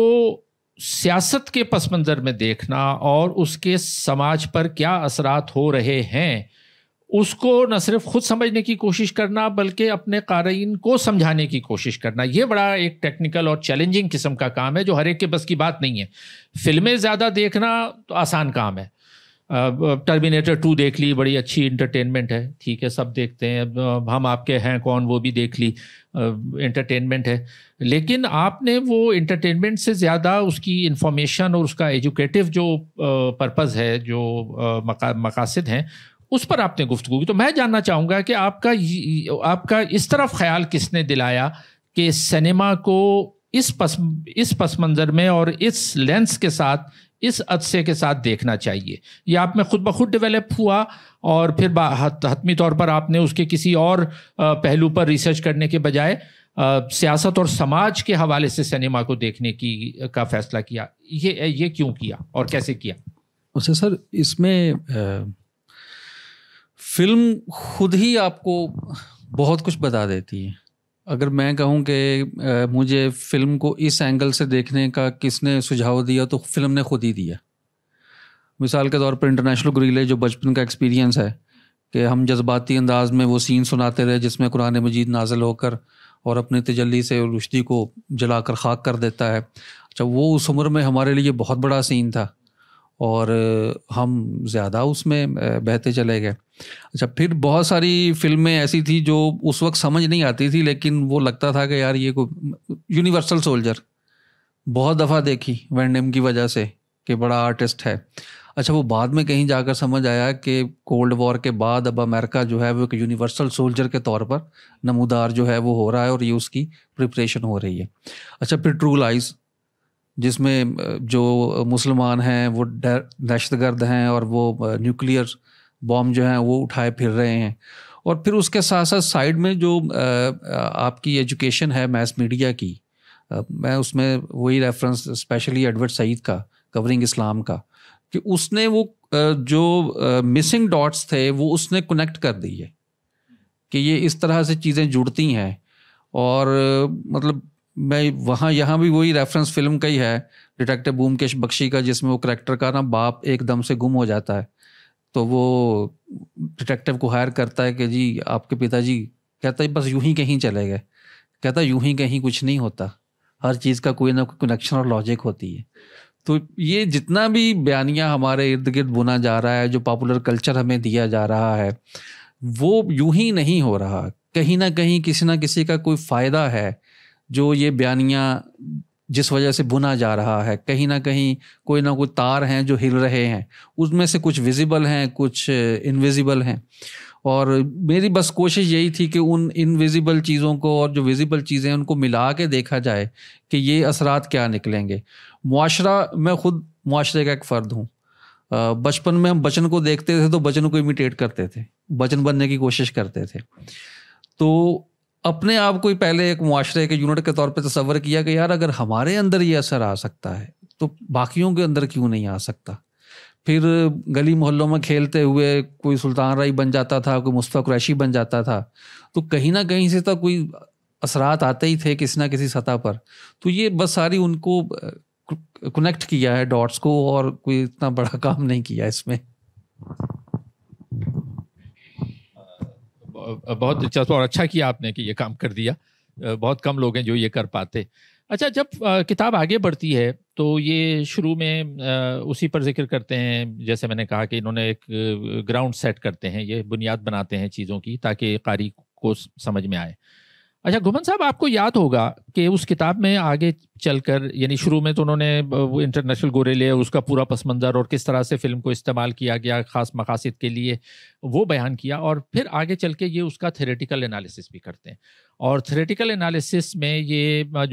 सियासत के पस मंज़र में देखना और उसके समाज पर क्या असरात हो रहे हैं उसको न सिर्फ खुद समझने की कोशिश करना बल्कि अपने कारीन को समझाने की कोशिश करना ये बड़ा एक टेक्निकल और चैलेंजिंग किस्म का काम है जो हर एक के बस की बात नहीं है फिल्में ज़्यादा देखना तो आसान काम है टर्मिनेटर टू देख ली बड़ी अच्छी इंटरटेनमेंट है ठीक है सब देखते हैं हम आपके हैं कौन वो भी देख ली इंटरटेनमेंट है लेकिन आपने वो इंटरटेनमेंट से ज़्यादा उसकी इंफॉर्मेशन और उसका एजुकेटिव जो पर्पज़ है जो मका, मकासद हैं उस पर आपने गुफ्तु की तो मैं जानना चाहूँगा कि आपका आपका इस तरफ ख्याल किसने दिलाया कि सिनेमा को इस पस इस पस मंज़र में और इस लेंस के साथ इस अदसे के साथ देखना चाहिए यह आप में खुद ब खुद डिवेलप हुआ और फिर हतमी तौर पर आपने उसके किसी और पहलू पर रिसर्च करने के बजाय सियासत और समाज के हवाले से सिनेमा को देखने की का फैसला किया ये ये क्यों किया और कैसे किया उसे सर इसमें फिल्म खुद ही आपको बहुत कुछ बता देती है अगर मैं कहूँ कि मुझे फिल्म को इस एंगल से देखने का किसने सुझाव दिया तो फिल्म ने खुद ही दिया मिसाल के तौर पर इंटरनेशनल ग्रीले जो बचपन का एक्सपीरियंस है कि हम जज्बाती अंदाज में वो सीन सुनाते रहे जिसमें कुरान मजीद नाजल होकर और अपने तजली से रुश्ती को जलाकर खाक कर देता है अच्छा वो उस उम्र में हमारे लिए बहुत बड़ा सीन था और हम ज़्यादा उसमें बहते चले गए अच्छा फिर बहुत सारी फिल्में ऐसी थी जो उस वक्त समझ नहीं आती थी लेकिन वो लगता था कि यार ये कोई यूनिवर्सल सोल्जर बहुत दफ़ा देखी वैंडम की वजह से कि बड़ा आर्टिस्ट है अच्छा वो बाद में कहीं जाकर समझ आया कि कोल्ड वॉर के बाद अब अमेरिका जो है वो एक यूनिवर्सल सोल्जर के तौर पर नमूदार जो है वो हो रहा है और ये उसकी प्रिपरेशन हो रही है अच्छा फिर ट्रू लाइज जिसमें जो मुसलमान हैं वो दहशतगर्द हैं और वो न्यूक्लियर बॉम्ब जो हैं वो उठाए फिर रहे हैं और फिर उसके साथ साथ साइड में जो आपकी एजुकेशन है मैस मीडिया की मैं उसमें वही रेफरेंस स्पेशली एडवर्ड सईद का कवरिंग इस्लाम का कि उसने वो जो मिसिंग डॉट्स थे वो उसने कनेक्ट कर दिए कि ये इस तरह से चीज़ें जुड़ती हैं और मतलब मैं वहाँ यहाँ भी वही रेफरेंस फिल्म का ही है डिटेक्टिव ब्यूमकेश बख्शी का जिसमें वो करेक्टर का ना बाप एकदम से गुम हो जाता है तो वो डिटेक्टिव को हायर करता है कि जी आपके पिताजी कहता है बस यूं ही कहीं चले गए कहता है यूं ही कहीं कुछ नहीं होता हर चीज़ का कोई ना कोई कनेक्शन और लॉजिक होती है तो ये जितना भी बयानियाँ हमारे इर्द गिर्द बुना जा रहा है जो पॉपुलर कल्चर हमें दिया जा रहा है वो यूं ही नहीं हो रहा कहीं ना कहीं किसी ना किसी का कोई फ़ायदा है जो ये बयानियाँ जिस वजह से बुना जा रहा है कहीं ना कहीं कोई ना कोई तार हैं जो हिल रहे हैं उसमें से कुछ विजिबल हैं कुछ इनविजिबल हैं और मेरी बस कोशिश यही थी कि उन इनविजिबल चीज़ों को और जो विजिबल चीज़ें हैं उनको मिला के देखा जाए कि ये असरात क्या निकलेंगे माशरा मैं ख़ुद माशरे का एक फ़र्द हूँ बचपन में हम बचन को देखते थे तो बचन को इमिटेट करते थे बचन बनने की कोशिश करते थे तो अपने आप को ही पहले एक मुआरे के यूनिट के तौर पर तस्वर किया कि यार अगर हमारे अंदर ये असर आ सकता है तो बाकियों के अंदर क्यों नहीं आ सकता फिर गली मोहल्लों में खेलते हुए कोई सुल्तान राई बन जाता था कोई मुस्तक कुरैशी बन जाता था तो कहीं ना कहीं से तो कोई असरात आते ही थे किसी ना किसी सतह पर तो ये बस सारी उनको कनेक्ट किया है डॉट्स को और कोई इतना बड़ा काम नहीं किया इसमें बहुत दिलचस्प और अच्छा किया आपने कि ये काम कर दिया बहुत कम लोग हैं जो ये कर पाते अच्छा जब किताब आगे बढ़ती है तो ये शुरू में उसी पर जिक्र करते हैं जैसे मैंने कहा कि इन्होंने एक ग्राउंड सेट करते हैं ये बुनियाद बनाते हैं चीज़ों की ताकि कारी को समझ में आए अच्छा घुमन साहब आपको याद होगा कि उस किताब में आगे चलकर यानी शुरू में तो उन्होंने वो इंटरनेशनल गोरेले उसका पूरा पस मंज़र और किस तरह से फिल्म को इस्तेमाल किया गया ख़ास मकासद के लिए वो बयान किया और फिर आगे चल के ये उसका थेरेटिकल एनालिसिस भी करते हैं और थेरेटिकल एनालिसिस में ये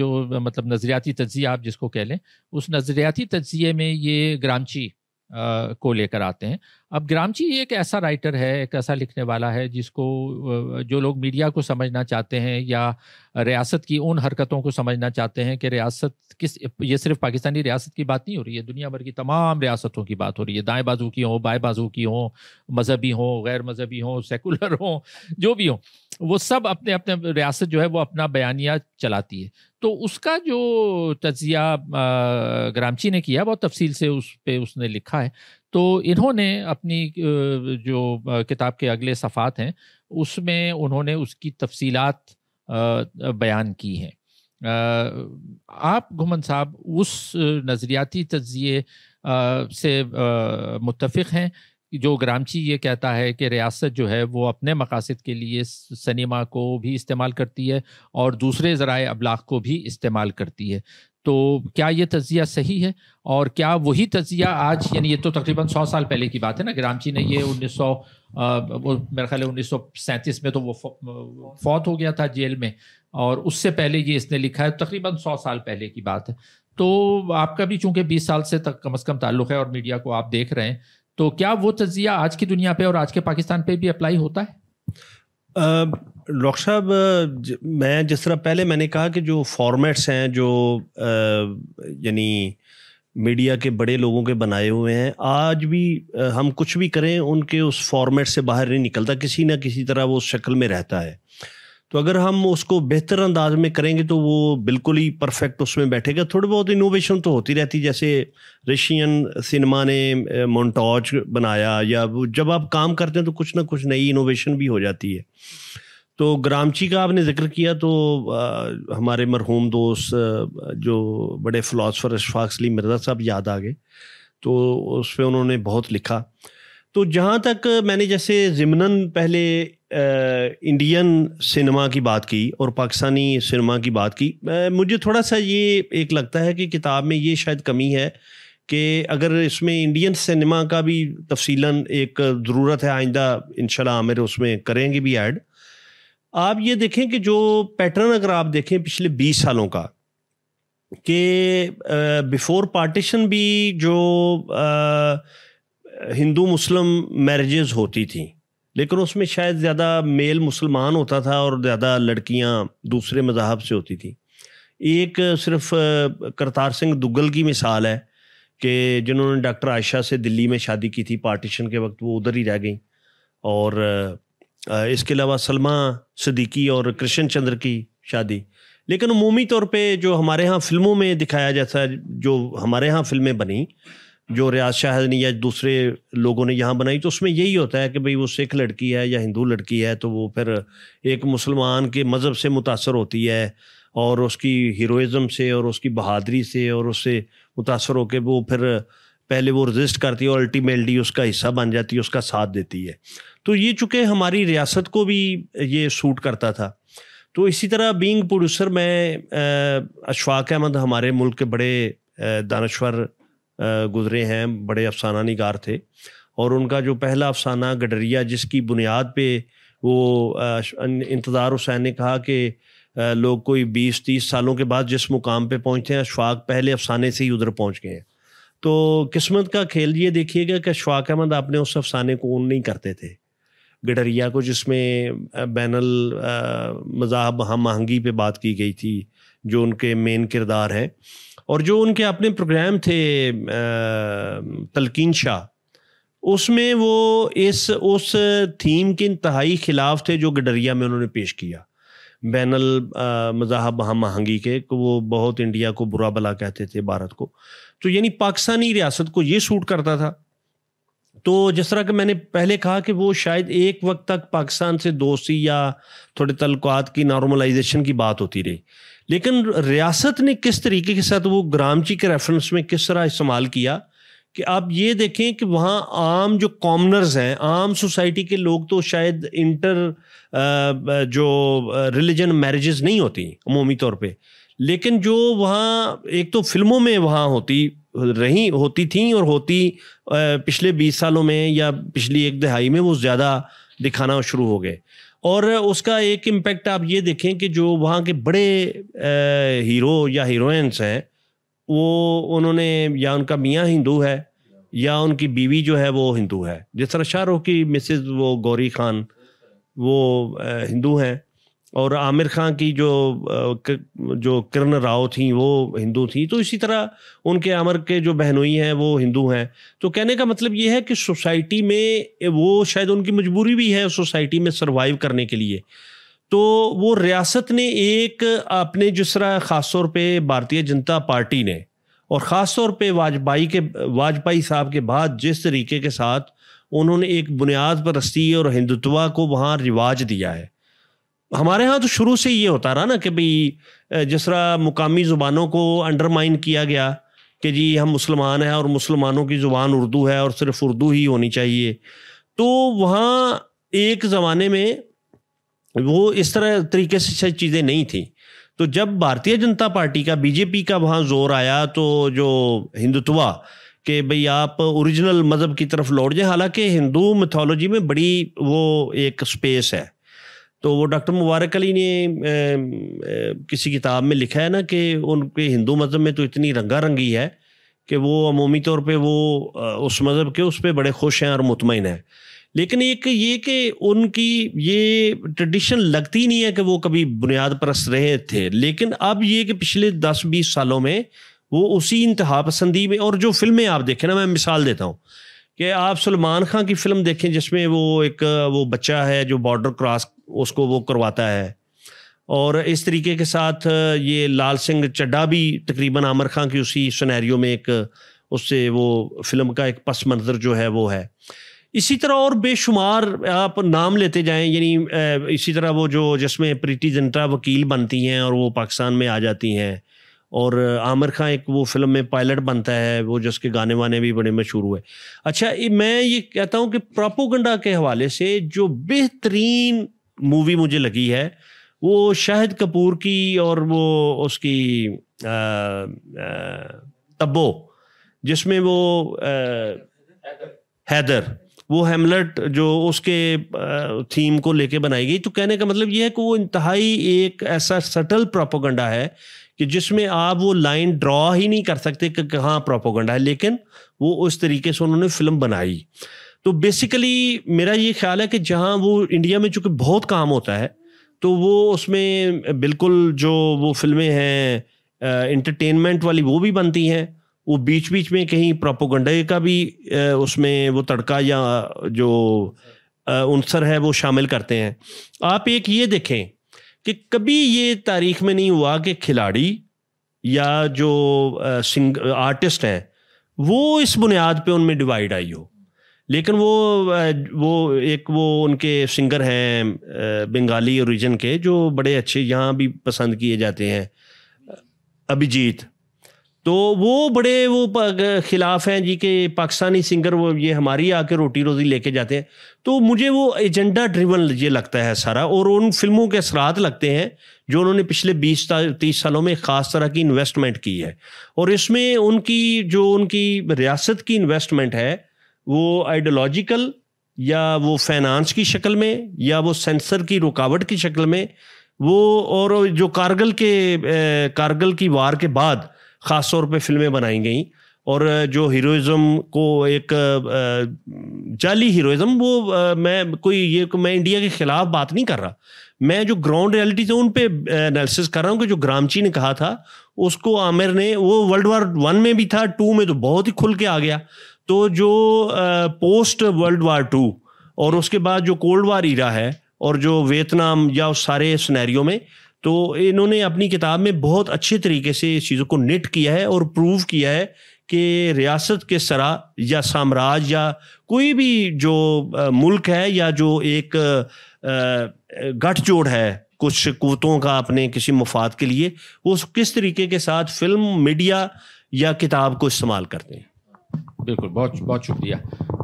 जो मतलब नज़रियाती तजिए आप जिसको कह लें उस नज़रियाती तजिए में ये ग्रामची को लेकर आते हैं अब ग्रामची एक ऐसा राइटर है एक ऐसा लिखने वाला है जिसको जो लोग मीडिया को समझना चाहते हैं या रियासत की उन हरकतों को समझना चाहते हैं कि रियासत किस ये सिर्फ पाकिस्तानी रियासत की बात नहीं हो रही है दुनिया भर की तमाम रियासतों की बात हो रही है दाएँ बाजू की हों बाएँ बाजू की हों मजहबी हों गैर मजहबी हों सेकुलर हों जो भी हों वो सब अपने अपने रियासत जो है वो अपना बयानिया चलाती है तो उसका जो तजिया ग्रामची ने किया बहुत तफसील से उस पर उसने लिखा है तो इन्होंने अपनी जो किताब के अगले सफ़ात हैं उसमें उन्होंने उसकी तफसीलात बयान की हैं आप घुमन साहब उस नज़रियाती तजिए से मुतफ़ हैं जो ग्रामची ये कहता है कि रियासत जो है वो अपने मकासद के लिए सिनेमा को भी इस्तेमाल करती है और दूसरे ज़राए अबलाग को भी इस्तेमाल करती है तो क्या ये तजिया सही है और क्या वही तजिया आज यानी ये तो तकरीबन सौ साल पहले की बात है ना ग्रामची ने ये उन्नीस सौ मेरा ख्याल उन्नीस सौ सैंतीस में तो वो फौत हो गया था जेल में और उससे पहले ये इसने लिखा है तकरीबन सौ साल पहले की बात है तो आपका भी चूंकि बीस साल से तक कम अज़ कम ताल्लुक है और मीडिया को आप देख रहे हैं तो क्या वो तजिया आज की दुनिया पे और आज के पाकिस्तान पे भी अप्लाई होता है डॉक्टर साहब मैं जिस तरह पहले मैंने कहा कि जो फॉर्मेट्स हैं जो यानी मीडिया के बड़े लोगों के बनाए हुए हैं आज भी हम कुछ भी करें उनके उस फॉर्मेट से बाहर नहीं निकलता किसी ना किसी तरह वो उस शक्ल में रहता है तो अगर हम उसको बेहतर अंदाज में करेंगे तो वो बिल्कुल ही परफेक्ट उसमें बैठेगा थोड़ी बहुत इनोवेशन तो होती रहती जैसे रशियन सिनेमा ने मोन्टॉज बनाया या जब आप काम करते हैं तो कुछ ना कुछ नई इनोवेशन भी हो जाती है तो ग्रामची का आपने जिक्र किया तो आ, हमारे मरहूम दोस्त जो बड़े फ़िलासफ़र अशफाक सलीम मिर्जा साहब याद आ गए तो उस पर उन्होंने बहुत लिखा तो जहाँ तक मैंने जैसे ज़िमनन पहले इंडियन सिनेमा की बात की और पाकिस्तानी सिनेमा की बात की मुझे थोड़ा सा ये एक लगता है कि किताब में ये शायद कमी है कि अगर इसमें इंडियन सिनेमा का भी तफसीला एक ज़रूरत है आइंदा इन आमिर उसमें करेंगे भी ऐड आप ये देखें कि जो पैटर्न अगर आप देखें पिछले बीस सालों का कि बिफोर पार्टीशन भी जो आ, हिंदू मुस्लिम मैरिजेज होती थी लेकिन उसमें शायद ज़्यादा मेल मुसलमान होता था और ज़्यादा लड़कियां दूसरे मजहब से होती थी एक सिर्फ करतार सिंह दुग्गल की मिसाल है कि जिन्होंने डॉक्टर आयशा से दिल्ली में शादी की थी पार्टीशन के वक्त वो उधर ही रह गई और इसके अलावा सलमा सदीकी और कृष्ण चंद्र की शादी लेकिन अमूमी तौर पे जो हमारे यहाँ फिल्मों में दिखाया जाता है जो हमारे यहाँ फिल्में बनी जो रियाज शाहनी या दूसरे लोगों ने यहाँ बनाई तो उसमें यही होता है कि भाई वो सिख लड़की है या हिंदू लड़की है तो वो फिर एक मुसलमान के मज़हब से मुतासर होती है और उसकी हीरोइज़म से और उसकी बहादरी से और उससे मुतासर होकर वो फिर पहले वो रजिस्ट करती है और अल्टीमेटली उसका हिस्सा बन जाती है उसका साथ देती है तो ये चूँकि हमारी रियासत को भी ये सूट करता था तो इसी तरह बींग प्रोड्यूसर मैं अशफाक अहमद हमारे मुल्क के बड़े दानश्वर गुजरे हैं बड़े अफसाना निगार थे और उनका जो पहला अफसाना गडरिया जिसकी बुनियाद पे वो इंतज़ार हुसैन ने कहा कि लोग कोई बीस तीस सालों के बाद जिस मुकाम पे पहुँचते हैं अशफाक पहले अफसाने से ही उधर पहुँच गए हैं तो किस्मत का खेल ये देखिएगा कि अशफाक अहमद आपने उस अफसाने को ऊन नहीं करते थे गडरिया को जिसमें बैनल मज़ाहब हम आहंगी पे बात की गई थी जो उनके मेन किरदार हैं और जो उनके अपने प्रोग्राम थे तलकिन शाह उसमें वो इस उस थीम के इंतहाई खिलाफ थे जो गडरिया में उन्होंने पेश किया बैनल मजाहब हम आहंगी के वो बहुत इंडिया को बुरा भला कहते थे भारत को तो यानी पाकिस्तानी रियासत को ये सूट करता था तो जिस तरह का मैंने पहले कहा कि वो शायद एक वक्त तक पाकिस्तान से दोस्ती या थोड़े तलकात की नॉर्मलाइजेशन की बात होती रही लेकिन रियासत ने किस तरीके के साथ वो ग्रामची के रेफरेंस में किस तरह इस्तेमाल किया कि आप ये देखें कि वहाँ आम जो कॉमनर्स हैं आम सोसाइटी के लोग तो शायद इंटर जो रिलीजन मैरिजेस नहीं होती अमूमी तौर पे लेकिन जो वहाँ एक तो फिल्मों में वहाँ होती रही होती थी और होती पिछले बीस सालों में या पिछली एक दहाई में वो ज़्यादा दिखाना शुरू हो गए और उसका एक इम्पेक्ट आप ये देखें कि जो वहाँ के बड़े हीरो या हीरोइंस हैं वो उन्होंने या उनका मियाँ हिंदू है या उनकी बीवी जो है वो हिंदू है जिस तरह शाहरुख की मिसेज वो गौरी खान वो हिंदू हैं और आमिर खान की जो जो किरण राव थी वो हिंदू थी तो इसी तरह उनके अमर के जो बहनोई हैं वो हिंदू हैं तो कहने का मतलब ये है कि सोसाइटी में वो शायद उनकी मजबूरी भी है सोसाइटी में सर्वाइव करने के लिए तो वो रियासत ने एक अपने जिस तरह ख़ास तौर पर भारतीय जनता पार्टी ने और ख़ास तौर पर वाजपाई के वाजपाई साहब के बाद जिस तरीके के साथ उन्होंने एक बुनियाद परस्ती और हिंदुत्वा को वहाँ रिवाज दिया है हमारे यहाँ तो शुरू से ये होता रहा ना कि भाई जिस तरह मुकामी ज़ुबानों को अंडरमाइन किया गया कि जी हम मुसलमान हैं और मुसलमानों की ज़ुबान उर्दू है और सिर्फ उर्दू ही होनी चाहिए तो वहाँ एक ज़माने में वो इस तरह तरीके से चीज़ें नहीं थी तो जब भारतीय जनता पार्टी का बीजेपी का वहाँ जोर आया तो जो हिंदुत्वा कि भाई आप ओरिजिनल मज़हब की तरफ लौट जाए हालांकि हिंदू मिथोलॉजी में बड़ी वो एक स्पेस है तो वो डॉक्टर मुबारक अली ने ए, ए, किसी किताब में लिखा है ना कि उनके हिंदू मज़हब में तो इतनी रंगा रंगी है कि वो अमूमी तौर पे वो उस मज़हब के उस पर बड़े खुश हैं और मुतमिन हैं लेकिन एक ये कि उनकी ये ट्रेडिशन लगती नहीं है कि वो कभी बुनियाद परस्त रहे थे लेकिन अब ये कि पिछले दस बीस सालों में वो उसी इंतहा पसंदी में और जो फिल्में आप देखें ना मैं मिसाल देता हूँ कि आप सलमान खान की फिल्म देखें जिसमें वो एक वो बच्चा है जो बॉर्डर क्रॉस उसको वो करवाता है और इस तरीके के साथ ये लाल सिंह चड्डा भी तकरीबन आमिर खान की उसी सुनैरियो में एक उससे वो फिल्म का एक पस मंज़र जो है वो है इसी तरह और बेशुमार आप नाम लेते जाएं यानी इसी तरह वो जो जिसमें प्रीति जिंटा वकील बनती हैं और वो पाकिस्तान में आ जाती हैं और आमिर खान एक वो फिल्म में पायलट बनता है वो जिसके गाने वाने भी बड़े मशहूर हुए अच्छा मैं ये कहता हूँ कि प्रापोगंडा के हवाले से जो बेहतरीन मूवी मुझे लगी है वो शाहिद कपूर की और वो उसकी तब्बो जिसमें वो आ, हैदर वो हेमलेट जो उसके थीम को लेके बनाई गई तो कहने का मतलब ये है कि वो इंतहाई एक ऐसा सटल प्रोपोगंडा है कि जिसमें आप वो लाइन ड्रॉ ही नहीं कर सकते कि कहाँ प्रोपोगंडा है लेकिन वो उस तरीके से उन्होंने फिल्म बनाई तो बेसिकली मेरा ये ख्याल है कि जहाँ वो इंडिया में चूंकि बहुत काम होता है तो वो उसमें बिल्कुल जो वो फिल्में हैं इंटरटेनमेंट वाली वो भी बनती हैं वो बीच बीच में कहीं प्रोपोगंडे का भी उसमें वो तड़का या जो उनसर है वो शामिल करते हैं आप एक ये देखें कि कभी ये तारीख में नहीं हुआ कि खिलाड़ी या जो सिंग आर्टिस्ट हैं वो इस बुनियाद पे उनमें डिवाइड आई हो लेकिन वो वो एक वो उनके सिंगर हैं बंगाली ओरिजिन के जो बड़े अच्छे यहाँ भी पसंद किए जाते हैं अभिजीत तो वो बड़े वो खिलाफ हैं जी के पाकिस्तानी सिंगर वो ये हमारी आके रोटी रोजी लेके जाते हैं तो मुझे वो एजेंडा ड्रिवन ये लगता है सारा और उन फिल्मों के असरात लगते हैं जो उन्होंने पिछले 20 तीस सालों में ख़ास तरह की इन्वेस्टमेंट की है और इसमें उनकी जो उनकी रियासत की इन्वेस्टमेंट है वो आइडियोलॉजिकल या वो फाइनानस की शक्ल में या वो सेंसर की रुकावट की शक्ल में वो और जो कारगिल के कारगिल की वार के बाद ख़ास तौर पे फिल्में बनाई गई और जो हीरोज़म को एक जाली हीरोइज़म वो मैं कोई ये मैं इंडिया के ख़िलाफ़ बात नहीं कर रहा मैं जो ग्राउंड रियलिटी थे उन पे एनालिसिस कर रहा हूँ कि जो ग्रामची ने कहा था उसको आमिर ने वो वर्ल्ड वार वन में भी था टू में तो बहुत ही खुल के आ गया तो जो पोस्ट वर्ल्ड वार टू और उसके बाद जो कोल्ड वार ईरा है और जो वियतनाम या उस सारे स्नैरियो में तो इन्होंने अपनी किताब में बहुत अच्छे तरीके से इस चीज़ों को निट किया है और प्रूव किया है कि रियासत के सरा या साम्राज्य या कोई भी जो मुल्क है या जो एक गठजोड़ है कुछ कुतों का अपने किसी मुफाद के लिए वो किस तरीके के साथ फिल्म मीडिया या किताब को इस्तेमाल करते हैं बिल्कुल बहुत बहुत शुक्रिया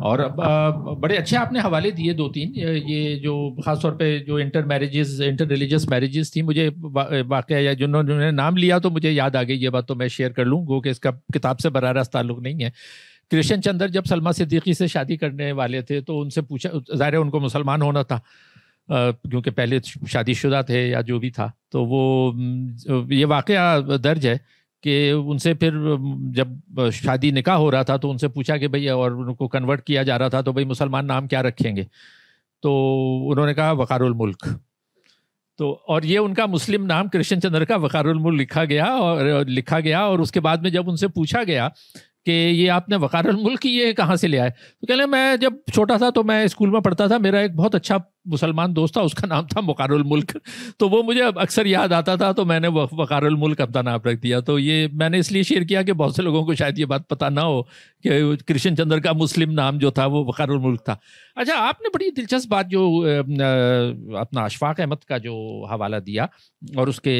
और अब बड़े अच्छे आपने हवाले दिए दो तीन ये जो खास तौर पे जो inter marriages inter religious marriages थी मुझे वाक़ या जिन्होंने नाम लिया तो मुझे याद आ गई ये बात तो मैं शेयर कर लूँ गो कि इसका किताब से बरा रास्त ताल्लुक नहीं है कृष्ण चंद्र जब सलमा सिद्दीकी से शादी करने वाले थे तो उनसे पूछा ज़ाहिर उनको मुसलमान होना था क्योंकि पहले शादीशुदा थे या जो भी था तो वो ये वाक़ दर्ज है कि उनसे फिर जब शादी निकाह हो रहा था तो उनसे पूछा कि भैया और उनको कन्वर्ट किया जा रहा था तो भाई मुसलमान नाम क्या रखेंगे तो उन्होंने कहा वकारुल मुल्क तो और ये उनका मुस्लिम नाम कृष्ण चंद्र का वकारुल मुल्क लिखा गया और लिखा गया और उसके बाद में जब उनसे पूछा गया कि ये आपने वकार मुल्क ये कहाँ से लिया है तो कह मैं जब छोटा था तो मैं स्कूल में पढ़ता था मेरा एक बहुत अच्छा मुसलमान दोस्त था उसका नाम था वकार मुल्क तो वो मुझे अक्सर याद आता था तो मैंने वकार मुल्क अपना नाम रख दिया तो ये मैंने इसलिए शेयर किया कि बहुत से लोगों को शायद ये बात पता ना हो कि कृष्ण चंद्र का मुस्लिम नाम जो था वो वकार मुल्क था अच्छा आपने बड़ी दिलचस्प बात जो अपना अशफाक अहमद का जो हवाला दिया और उसके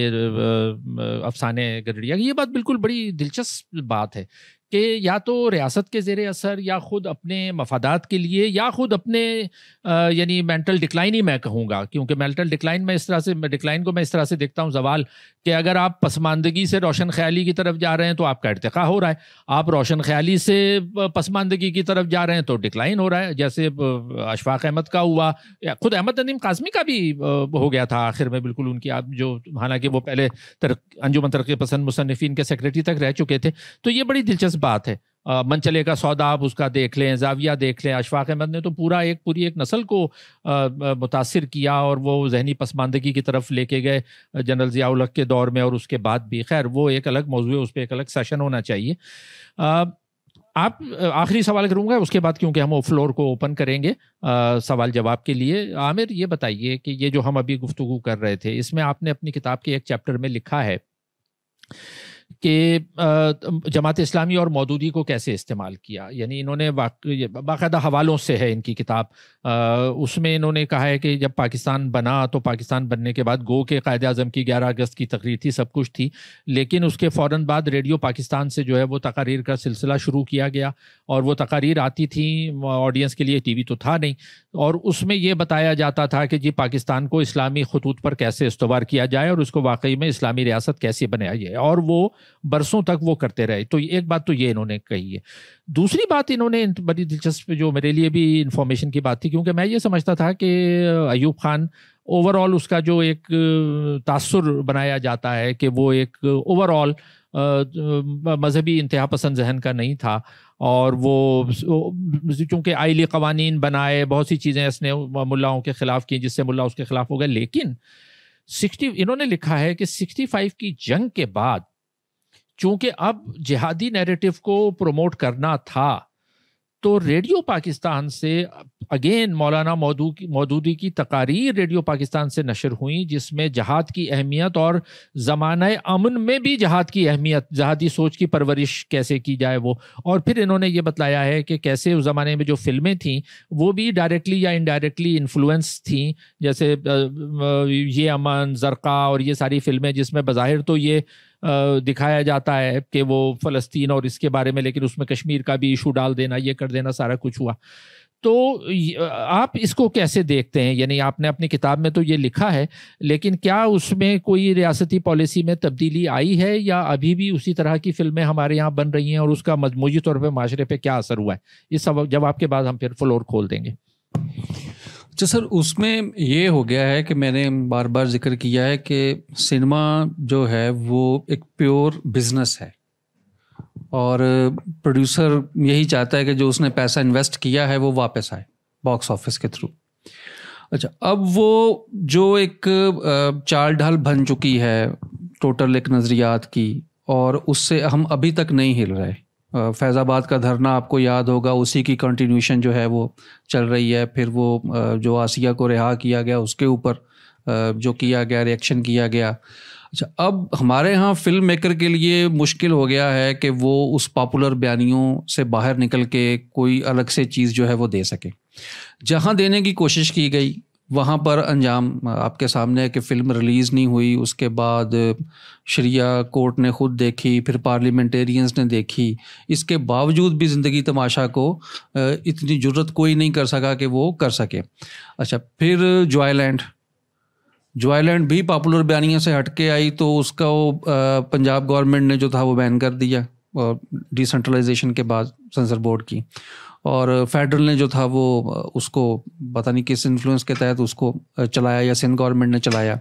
अफसाने गढ़िया ये बात बिल्कुल बड़ी दिलचस्प बात है कि या तो रियासत के जेर असर या ख़ुद अपने मफादात के लिए या ख़ुद अपने यानी मेंटल डिक्लाइन ही मैं कहूँगा क्योंकि मेंटल डिक्लाइन में इस तरह से डिक्लाइन को मैं इस तरह से देखता हूँ जवाल कि अगर आप पसमानदगी से रोशन ख्याली की तरफ जा रहे हैं तो आपका इरतका हो रहा है आप रोशन ख्याली से पसमानदगी की तरफ जा रहे हैं तो डिक्लाइन हो रहा है जैसे अशफाक अहमद का हुआ या खुद अहमद नदीम कासमी का भी हो गया था आखिर में बिल्कुल उनकी आप जो हालांकि वो पहले तर, अंजुमन तरक् पसंद मुसनफिन के सेक्रेटरी तक रह चुके थे तो ये बड़ी दिलचस्प बात है का सौदा आप उसका देख लें जाविया देख लें अशफाक अहमद ने तो पूरा एक पूरी एक नस्ल को मुतासर किया और वो जहनी पसमानदगी की तरफ लेके गए जनरल ज़ियाउलक के दौर में और उसके बाद भी खैर वो एक अलग मौजू है उस पर एक अलग सेशन होना चाहिए आप आखिरी सवाल करूंगा उसके बाद क्योंकि हम फ्लोर को ओपन करेंगे आ, सवाल जवाब के लिए आमिर ये बताइए कि ये जो हम अभी गुफ्तु कर रहे थे इसमें आपने अपनी किताब के एक चैप्टर में लिखा है कि जमात इस्लामी और मौदूदी को कैसे इस्तेमाल किया यानी इन्होंने बाकायदा हवालों से है इनकी किताब उसमें इन्होंने कहा है कि जब पाकिस्तान बना तो पाकिस्तान बनने के बाद गो के कायद अजम की ग्यारह अगस्त की तकरीर थी सब कुछ थी लेकिन उसके फ़ौर बाद रेडियो पाकिस्तान से जो है वो तकारीर का सिलसिला शुरू किया गया और वो तकारीर आती थी ऑडियंस के लिए टी तो था नहीं और उसमें यह बताया जाता था कि जी पाकिस्तान को इस्लामी खतूत पर कैसे इस्तवार किया जाए और उसको वाकई में इस्लामी रियासत कैसे बनाया जाए और वो बरसों तक वो करते रहे तो एक बात तो ये इन्होंने कही है दूसरी बात इन्होंने बड़ी दिलचस्प जो मेरे लिए भी इंफॉर्मेशन की बात थी क्योंकि मैं ये समझता था कि अयूब खान ओवरऑल उसका जो एक तासर बनाया जाता है कि वो एक ओवरऑल मजहबी इंतहा पसंद जहन का नहीं था और वो चूँकि आयली कवानी बनाए बहुत सी चीज़ें इसने मुलाओं के ख़िलाफ़ की जिससे मुला उसके ख़िलाफ़ हो गए लेकिन सिक्सटी इन्होंने लिखा है कि सिक्सटी फाइव की जंग के बाद चूंकि अब जिहादी नैरेटिव को प्रमोट करना था तो रेडियो पाकिस्तान से अगेन मौलाना मौदू की मौदूदी की तकारीर रेडियो पाकिस्तान से नशर हुई जिसमें जहाद की अहमियत और ज़माना अमन में भी जहाद की अहमियत जहादी सोच की परवरिश कैसे की जाए वो और फिर इन्होंने ये बतलाया है कि कैसे उस ज़माने में जो फिल्में थीं वो भी डायरेक्टली या इनडायरेक्टली इन्फ्लुएंस थी जैसे ये अमन जरका और ये सारी फिल्में जिसमें बज़ाहिर तो ये दिखाया जाता है कि वो फ़लस्तीन और इसके बारे में लेकिन उसमें कश्मीर का भी इशू डाल देना ये कर देना सारा कुछ हुआ तो आप इसको कैसे देखते हैं यानी आपने अपनी किताब में तो ये लिखा है लेकिन क्या उसमें कोई रियासती पॉलिसी में तब्दीली आई है या अभी भी उसी तरह की फिल्में हमारे यहाँ बन रही हैं और उसका मजमूजी तौर पर माशरे पर क्या असर हुआ है इस जवाब के बाद हम फिर फ्लोर खोल देंगे अच्छा सर उसमें ये हो गया है कि मैंने बार बार जिक्र किया है कि सिनेमा जो है वो एक प्योर बिजनेस है और प्रोड्यूसर यही चाहता है कि जो उसने पैसा इन्वेस्ट किया है वो वापस आए बॉक्स ऑफिस के थ्रू अच्छा अब वो जो एक चाल ढाल बन चुकी है टोटल एक नज़रियात की और उससे हम अभी तक नहीं हिल रहे फैज़ाबाद का धरना आपको याद होगा उसी की कंटिन्यूशन जो है वो चल रही है फिर वो जो आसिया को रिहा किया गया उसके ऊपर जो किया गया रिएक्शन किया गया अच्छा अब हमारे यहाँ फिल्म मेकर के लिए मुश्किल हो गया है कि वो उस पॉपुलर बयानियों से बाहर निकल के कोई अलग से चीज़ जो है वो दे सके जहाँ देने की कोशिश की गई वहाँ पर अंजाम आपके सामने है कि फ़िल्म रिलीज़ नहीं हुई उसके बाद शरिया कोर्ट ने खुद देखी फिर पार्लियामेंटेरियंस ने देखी इसके बावजूद भी ज़िंदगी तमाशा को इतनी ज़रूरत कोई नहीं कर सका कि वो कर सके अच्छा फिर जॉयलैंड जॉयलैंड भी पॉपुलर बयानियों से हटके आई तो उसका वो पंजाब गवर्नमेंट ने जो था वो बैन कर दिया और डिसेंट्रलाइजेशन के बाद सेंसर बोर्ड की और फेडरल ने जो था वो उसको पता नहीं किस इन्फ्लुएंस के तहत उसको चलाया या सिंध गवर्नमेंट ने चलाया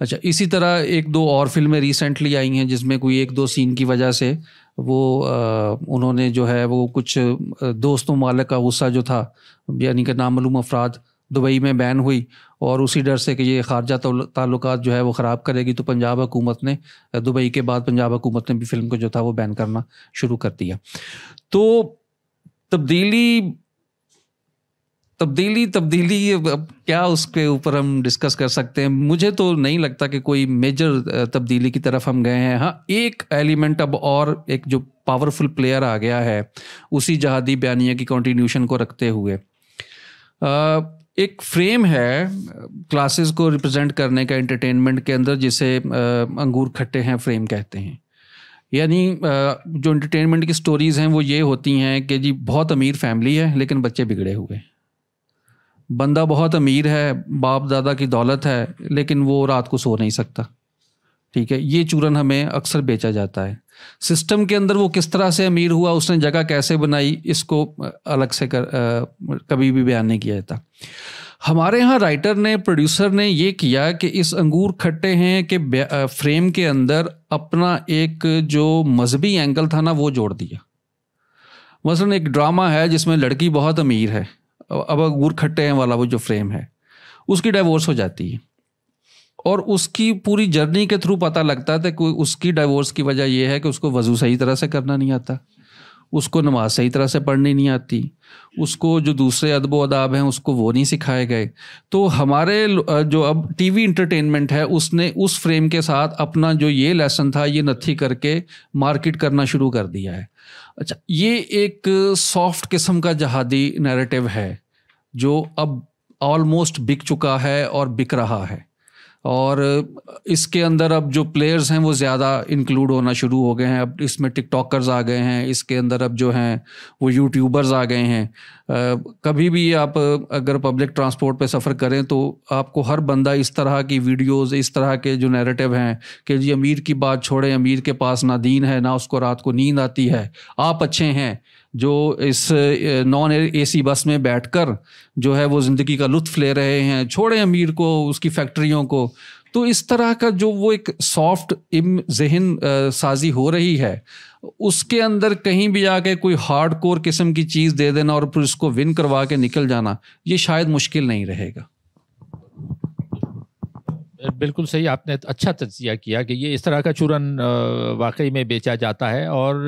अच्छा इसी तरह एक दो और फिल्में रिसेंटली आई हैं जिसमें कोई एक दो सीन की वजह से वो आ, उन्होंने जो है वो कुछ दोस्तों मालिक का गुस्सा जो था यानी कि नामूम अफराद दुबई में बैन हुई और उसी डर से कि ये खारजा ताल्लुक जो है वो ख़राब करेगी तो पंजाब हुकूमत ने दुबई के बाद पंजाब हुकूमत ने भी फिल्म को जो था वो बैन करना शुरू कर दिया तो तब्दीली तब्दीली तब्दीली अब क्या उसके ऊपर हम डिस्कस कर सकते हैं मुझे तो नहीं लगता कि कोई मेजर तब्दीली की तरफ हम गए हैं हाँ एक एलिमेंट अब और एक जो पावरफुल प्लेयर आ गया है उसी जहादी बयानिया की कॉन्टीन्यूशन को रखते हुए एक फ्रेम है क्लासेस को रिप्रेजेंट करने का एंटरटेनमेंट के अंदर जिसे अंगूर खट्टे हैं फ्रेम कहते हैं यानी जो इंटरटेनमेंट की स्टोरीज़ हैं वो ये होती हैं कि जी बहुत अमीर फैमिली है लेकिन बच्चे बिगड़े हुए बंदा बहुत अमीर है बाप दादा की दौलत है लेकिन वो रात को सो नहीं सकता ठीक है ये चूरन हमें अक्सर बेचा जाता है सिस्टम के अंदर वो किस तरह से अमीर हुआ उसने जगह कैसे बनाई इसको अलग से कर, आ, कभी भी बयान नहीं किया जाता हमारे यहाँ राइटर ने प्रोड्यूसर ने ये किया कि इस अंगूर खट्टे हैं कि फ्रेम के अंदर अपना एक जो मजहबी एंगल था ना वो जोड़ दिया मसलन एक ड्रामा है जिसमें लड़की बहुत अमीर है अब अंगूर खट्टे हैं वाला वो जो फ्रेम है उसकी डाइवोर्स हो जाती है और उसकी पूरी जर्नी के थ्रू पता लगता था तो कि उसकी डाइवोर्स की वजह यह है कि उसको वजू सही तरह से करना नहीं आता उसको नमाज सही तरह से पढ़नी नहीं आती उसको जो दूसरे अदब अदाब हैं उसको वो नहीं सिखाए गए तो हमारे जो अब टीवी इंटरटेनमेंट है उसने उस फ्रेम के साथ अपना जो ये लेसन था ये नथी करके मार्केट करना शुरू कर दिया है अच्छा ये एक सॉफ्ट किस्म का जहादी नैरेटिव है जो अब ऑलमोस्ट बिक चुका है और बिक रहा है और इसके अंदर अब जो प्लेयर्स हैं वो ज़्यादा इंक्लूड होना शुरू हो गए हैं अब इसमें टिकटॉकर्स आ गए हैं इसके अंदर अब जो हैं वो यूट्यूबर्स आ गए हैं कभी भी आप अगर पब्लिक ट्रांसपोर्ट पे सफ़र करें तो आपको हर बंदा इस तरह की वीडियोस इस तरह के जो नैरेटिव हैं कि जी अमीर की बात छोड़ें अमीर के पास ना दीन है ना उसको रात को नींद आती है आप अच्छे हैं जो इस नॉन एसी बस में बैठकर जो है वो ज़िंदगी का लुत्फ ले रहे हैं छोड़े अमीर को उसकी फैक्ट्रियों को तो इस तरह का जो वो एक सॉफ्ट इम जहन साजी हो रही है उसके अंदर कहीं भी जाके कोई हार्ड कोर किस्म की चीज़ दे देना और फिर उसको विन करवा के निकल जाना ये शायद मुश्किल नहीं रहेगा बिल्कुल सही आपने अच्छा तजिया किया कि ये इस तरह का चूरन वाकई में बेचा जाता है और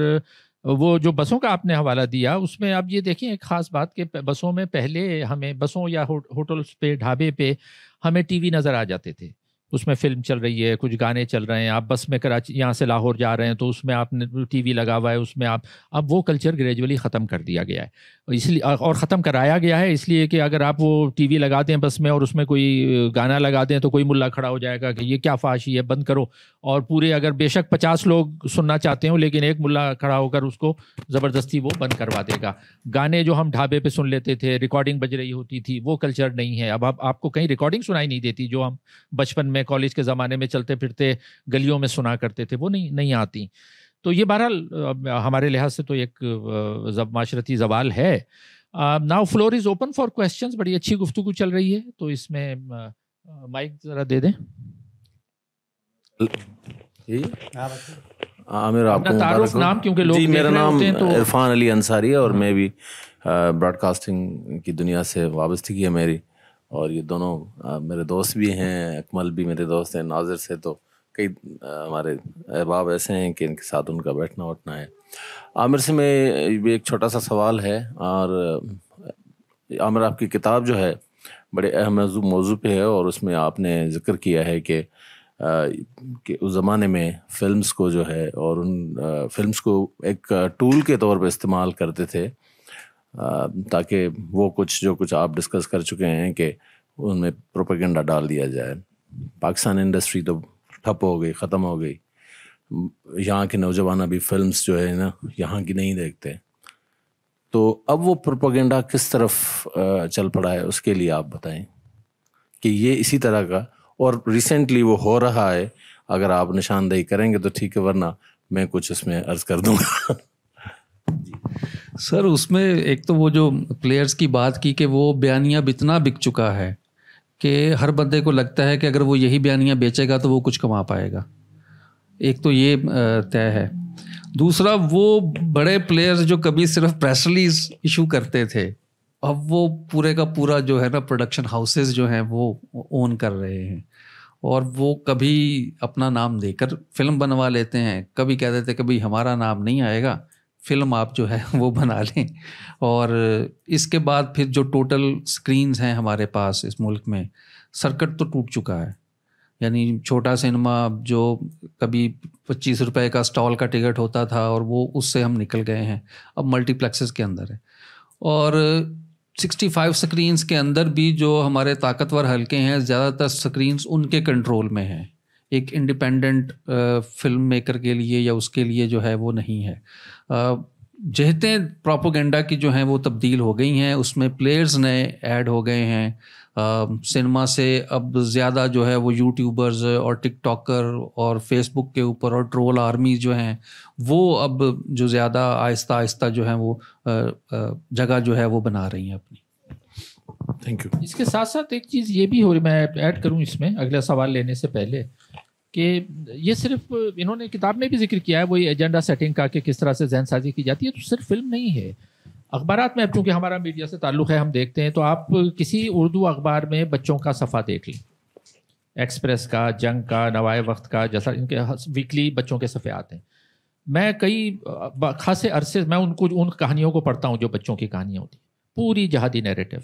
वो जो बसों का आपने हवाला दिया उसमें आप ये देखें एक ख़ास बात कि बसों में पहले हमें बसों या हो, होटल्स पे ढाबे पे हमें टीवी नज़र आ जाते थे उसमें फिल्म चल रही है कुछ गाने चल रहे हैं आप बस में कराची यहाँ से लाहौर जा रहे हैं तो उसमें आपने टीवी लगा हुआ है उसमें आप अब वो कल्चर ग्रेजुअली ख़त्म कर दिया गया है इसलिए और ख़त्म कराया गया है इसलिए कि अगर आप वो टीवी लगा दें बस में और उसमें कोई गाना लगा दें तो कोई मुल्ला खड़ा हो जाएगा कि ये क्या फाशी है बंद करो और पूरे अगर बेशक पचास लोग सुनना चाहते हो लेकिन एक मुला खड़ा होकर उसको ज़बरदस्ती वो बंद करवा देगा गाने जो हम ढाबे पर सुन लेते थे रिकॉर्डिंग बज रही होती थी वो कल्चर नहीं है अब आपको कहीं रिकॉर्डिंग सुनाई नहीं देती जो हम बचपन में में कॉलेज के ज़माने में चलते फिरते गलियों में सुना करते थे वो नहीं नहीं आती तो ये बहरहाल हमारे लिहाज से तो एक जब माशरती जवाल है now floor is open for questions बड़ी अच्छी गुफ्तु चल रही है तो इसमें माइक ज़रा दे दें हाँ, हाँ, आमिर आपको तारुफ नाम क्योंकि लोग जी मेरा नाम तो इरफान तो अली अंसारी है और हाँ। मैं भी ब्रॉडकास्टिंग की दुनिया से वाबस्तगी है मेरी और ये दोनों आ, मेरे दोस्त भी हैं अकमल भी मेरे दोस्त हैं नाजिर से तो कई हमारे अहबाब ऐसे हैं कि इनके साथ उनका बैठना उठना है आमिर से मैं भी एक छोटा सा सवाल है और आमिर आपकी किताब जो है बड़े अहम मौजू पे है और उसमें आपने जिक्र किया है कि कि उस ज़माने में फिल्म्स को जो है और उन फिल्म्स को एक टूल के तौर पे इस्तेमाल करते थे ताकि वो कुछ जो कुछ आप डिस्कस कर चुके हैं कि उनमें प्रोपेगेंडा डाल दिया जाए पाकिस्तान इंडस्ट्री तो ठप हो गई ख़त्म हो गई यहाँ के नौजवान अभी फिल्म जो है ना यहाँ की नहीं देखते तो अब वो प्रोपोगेंडा किस तरफ चल पड़ा है उसके लिए आप बताएं कि ये इसी तरह का और रिसेंटली वो हो रहा है अगर आप निशानदेही करेंगे तो ठीक है वरना मैं कुछ इसमें अर्ज कर दूंगा सर उसमें एक तो वो जो प्लेयर्स की बात की कि वो बयानिया इतना बिक चुका है कि हर बंदे को लगता है कि अगर वो यही बयानिया बेचेगा तो वो कुछ कमा पाएगा एक तो ये तय है दूसरा वो बड़े प्लेयर्स जो कभी सिर्फ प्रेस रिलीज इशू करते थे अब वो पूरे का पूरा जो है ना प्रोडक्शन हाउसेस जो हैं वो ओन कर रहे हैं और वो कभी अपना नाम देकर फिल्म बनवा लेते हैं कभी कह देते कभी हमारा नाम नहीं आएगा फिल्म आप जो है वो बना लें और इसके बाद फिर जो टोटल स्क्रीन्स हैं हमारे पास इस मुल्क में सर्कट तो टूट चुका है यानी छोटा सिनेमा जो कभी पच्चीस रुपए का स्टॉल का टिकट होता था और वो उससे हम निकल गए हैं अब मल्टीप्लेक्सेस के अंदर है और 65 स्क्रीन्स के अंदर भी जो हमारे ताकतवर हल्के हैं ज़्यादातर स्क्रीन्स उनके कंट्रोल में हैं एक इंडिपेंडेंट फिल्म मेकर के लिए या उसके लिए जो है वो नहीं है uh, जहतें प्रोपोगेंडा की जो हैं वो तब्दील हो गई हैं उसमें प्लेयर्स नए ऐड हो गए हैं सिनेमा uh, से अब ज़्यादा जो है वो यूट्यूबर्स और टिकटॉकर और फेसबुक के ऊपर और ट्रोल आर्मी जो हैं वो अब जो ज़्यादा आहिस्ता आहिस्ता जो हैं वो uh, जगह जो है वो बना रही हैं अपनी थैंक यू इसके साथ साथ एक चीज़ ये भी हो रही मैं ऐड करूँ इसमें अगला सवाल लेने से पहले कि ये सिर्फ इन्होंने किताब में भी जिक्र किया है वही एजेंडा सेटिंग का कि किस तरह से जहन साजी की जाती है तो सिर्फ फिल्म नहीं है अखबार में अब चूँकि हमारा मीडिया से ताल्लुक़ है हम देखते हैं तो आप किसी उर्दू अखबार में बच्चों का सफ़ा देख लें एक्सप्रेस का जंग का नवाए वक्त का जैसा इनके वीकली बच्चों के सफ़े आते हैं मैं कई खासे अरसे मैं उनको उन कहानियों को पढ़ता हूँ जो बच्चों की कहानियाँ होती हैं पूरी जहादी नैरेटिव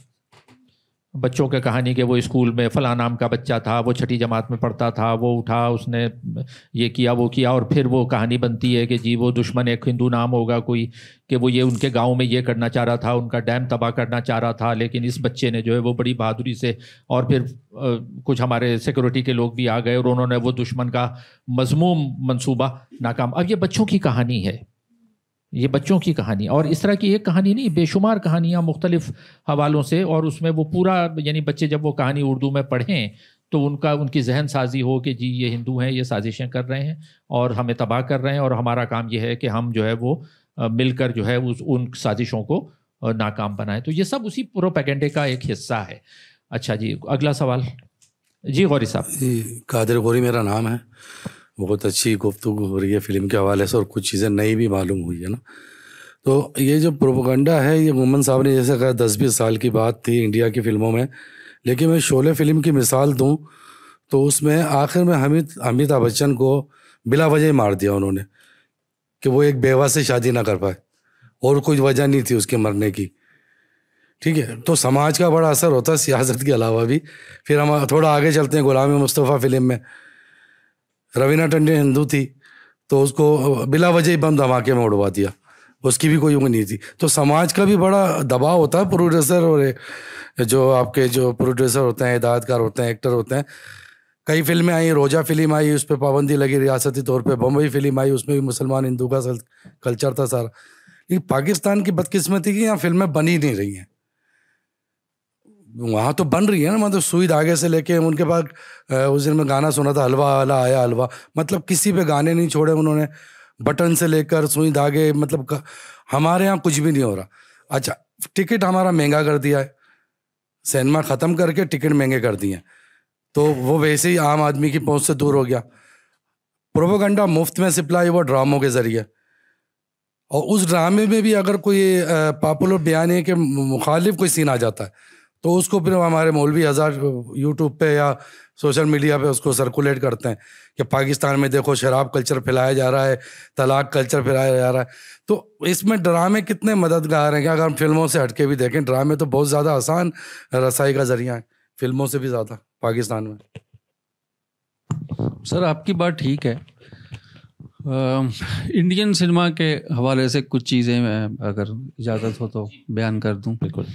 बच्चों के कहानी के वो स्कूल में फला नाम का बच्चा था वो छठी जमात में पढ़ता था वो उठा उसने ये किया वो किया और फिर वो कहानी बनती है कि जी वो दुश्मन एक हिंदू नाम होगा कोई कि वो ये उनके गांव में ये करना चाह रहा था उनका डैम तबाह करना चाह रहा था लेकिन इस बच्चे ने जो है वो बड़ी बहादुरी से और फिर कुछ हमारे सिक्योरिटी के लोग भी आ गए और उन्होंने वो दुश्मन का मजमूम मनसूबा नाकाम अब ये बच्चों की कहानी है ये बच्चों की कहानी और इस तरह की एक कहानी नहीं बेशुमार कहानियाँ मुख्तलिफ हवालों से और उसमें वो पूरा यानी बच्चे जब वो कहानी उर्दू में पढ़ें तो उनका उनकी जहन साजी हो कि जी ये हिंदू हैं ये साजिशें कर रहे हैं और हमें तबाह कर रहे हैं और हमारा काम ये है कि हम जो है वो मिलकर जो है उस उन साजिशों को नाकाम बनाएं तो ये सब उसी प्रोपेगेंडे का एक हिस्सा है अच्छा जी अगला सवाल जी गौरी साहब जी कादिर गौरी मेरा नाम है बहुत अच्छी गुफ्तु हो रही है फिल्म के हवाले से और कुछ चीज़ें नई भी मालूम हुई है ना तो ये जो प्रोपोगंडा है ये मोमन साहब ने जैसे कहा दस बीस साल की बात थी इंडिया की फ़िल्मों में लेकिन मैं शोले फिल्म की मिसाल दूँ तो उसमें आखिर में हमित अमिताभ बच्चन को बिला वजह मार दिया उन्होंने कि वो एक बेवा से शादी ना कर पाए और कोई वजह नहीं थी उसके मरने की ठीक है तो समाज का बड़ा असर होता है सियासत के अलावा भी फिर हम थोड़ा आगे चलते हैं गुलाम मुस्तफ़ा फिल्म में रवीना टंडन हिंदू थी तो उसको बिला वजह ही बम धमाके में उड़वा दिया उसकी भी कोई उम्र नहीं थी तो समाज का भी बड़ा दबाव होता है प्रोड्यूसर और जो आपके जो प्रोड्यूसर होते हैं हिदायतकार होते हैं एक्टर होते हैं कई फिल्में आई रोजा फिल्म आई उस पर पाबंदी लगी रियासती तौर पे बम्बई फिल्म आई उसमें भी मुसलमान हिंदू का कल्चर था सारा ये पाकिस्तान की बदकिस्मती की यहाँ फिल्में बनी नहीं रही हैं वहाँ तो बन रही है ना मतलब सुई धागे से लेके उनके पास उस दिन में गाना सुना था हलवा वाला आया हलवा मतलब किसी पे गाने नहीं छोड़े उन्होंने बटन से लेकर सुई धागे मतलब हमारे यहाँ कुछ भी नहीं हो रहा अच्छा टिकट हमारा महंगा कर दिया है सिनेमा ख़त्म करके टिकट महंगे कर दिए तो वो वैसे ही आम आदमी की पहुँच से दूर हो गया प्रोपोगंडा मुफ्त में सप्लाई हुआ ड्रामों के ज़रिए और उस ड्रामे में भी अगर कोई पॉपुलर बयान है कि मुखालिफ कोई सीन आ जाता है तो उसको फिर हमारे मौलवी हज़ार यूट्यूब पे या सोशल मीडिया पे उसको सर्कुलेट करते हैं कि पाकिस्तान में देखो शराब कल्चर फैलाया जा रहा है तलाक कल्चर फैलाया जा रहा है तो इसमें ड्रामे कितने मददगार हैं कि अगर हम फिल्मों से हटके भी देखें ड्रामे तो बहुत ज़्यादा आसान रसाई का ज़रिया है फिल्मों से भी ज़्यादा पाकिस्तान में सर आपकी बात ठीक है इंडियन सिनेमा के हवाले से कुछ चीज़ें मैं अगर इजाज़त हो तो बयान कर दूं बिल्कुल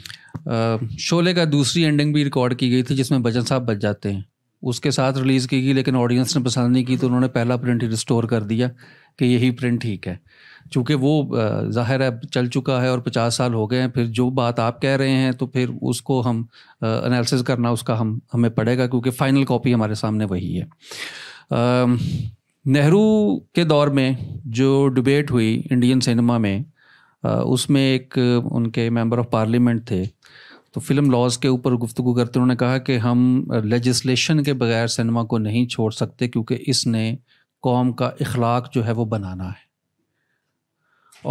शोले का दूसरी एंडिंग भी रिकॉर्ड की गई थी जिसमें बच्चन साहब बच जाते हैं उसके साथ रिलीज़ की गई लेकिन ऑडियंस ने पसंद नहीं की तो उन्होंने पहला प्रिंट रिस्टोर कर दिया कि यही प्रिंट ठीक है चूँकि वो ज़ाहिर है चल चुका है और पचास साल हो गए हैं फिर जो बात आप कह रहे हैं तो फिर उसको हम एनालिसिस करना उसका हम हमें पड़ेगा क्योंकि फ़ाइनल कॉपी हमारे सामने वही है नेहरू के दौर में जो डिबेट हुई इंडियन सिनेमा में उसमें एक उनके मेंबर ऑफ पार्लियामेंट थे तो फिल्म लॉज के ऊपर गुफ्तु करते उन्होंने कहा कि हम लेजिस्लेशन के बगैर सिनेमा को नहीं छोड़ सकते क्योंकि इसने कौम का इखलाक जो है वो बनाना है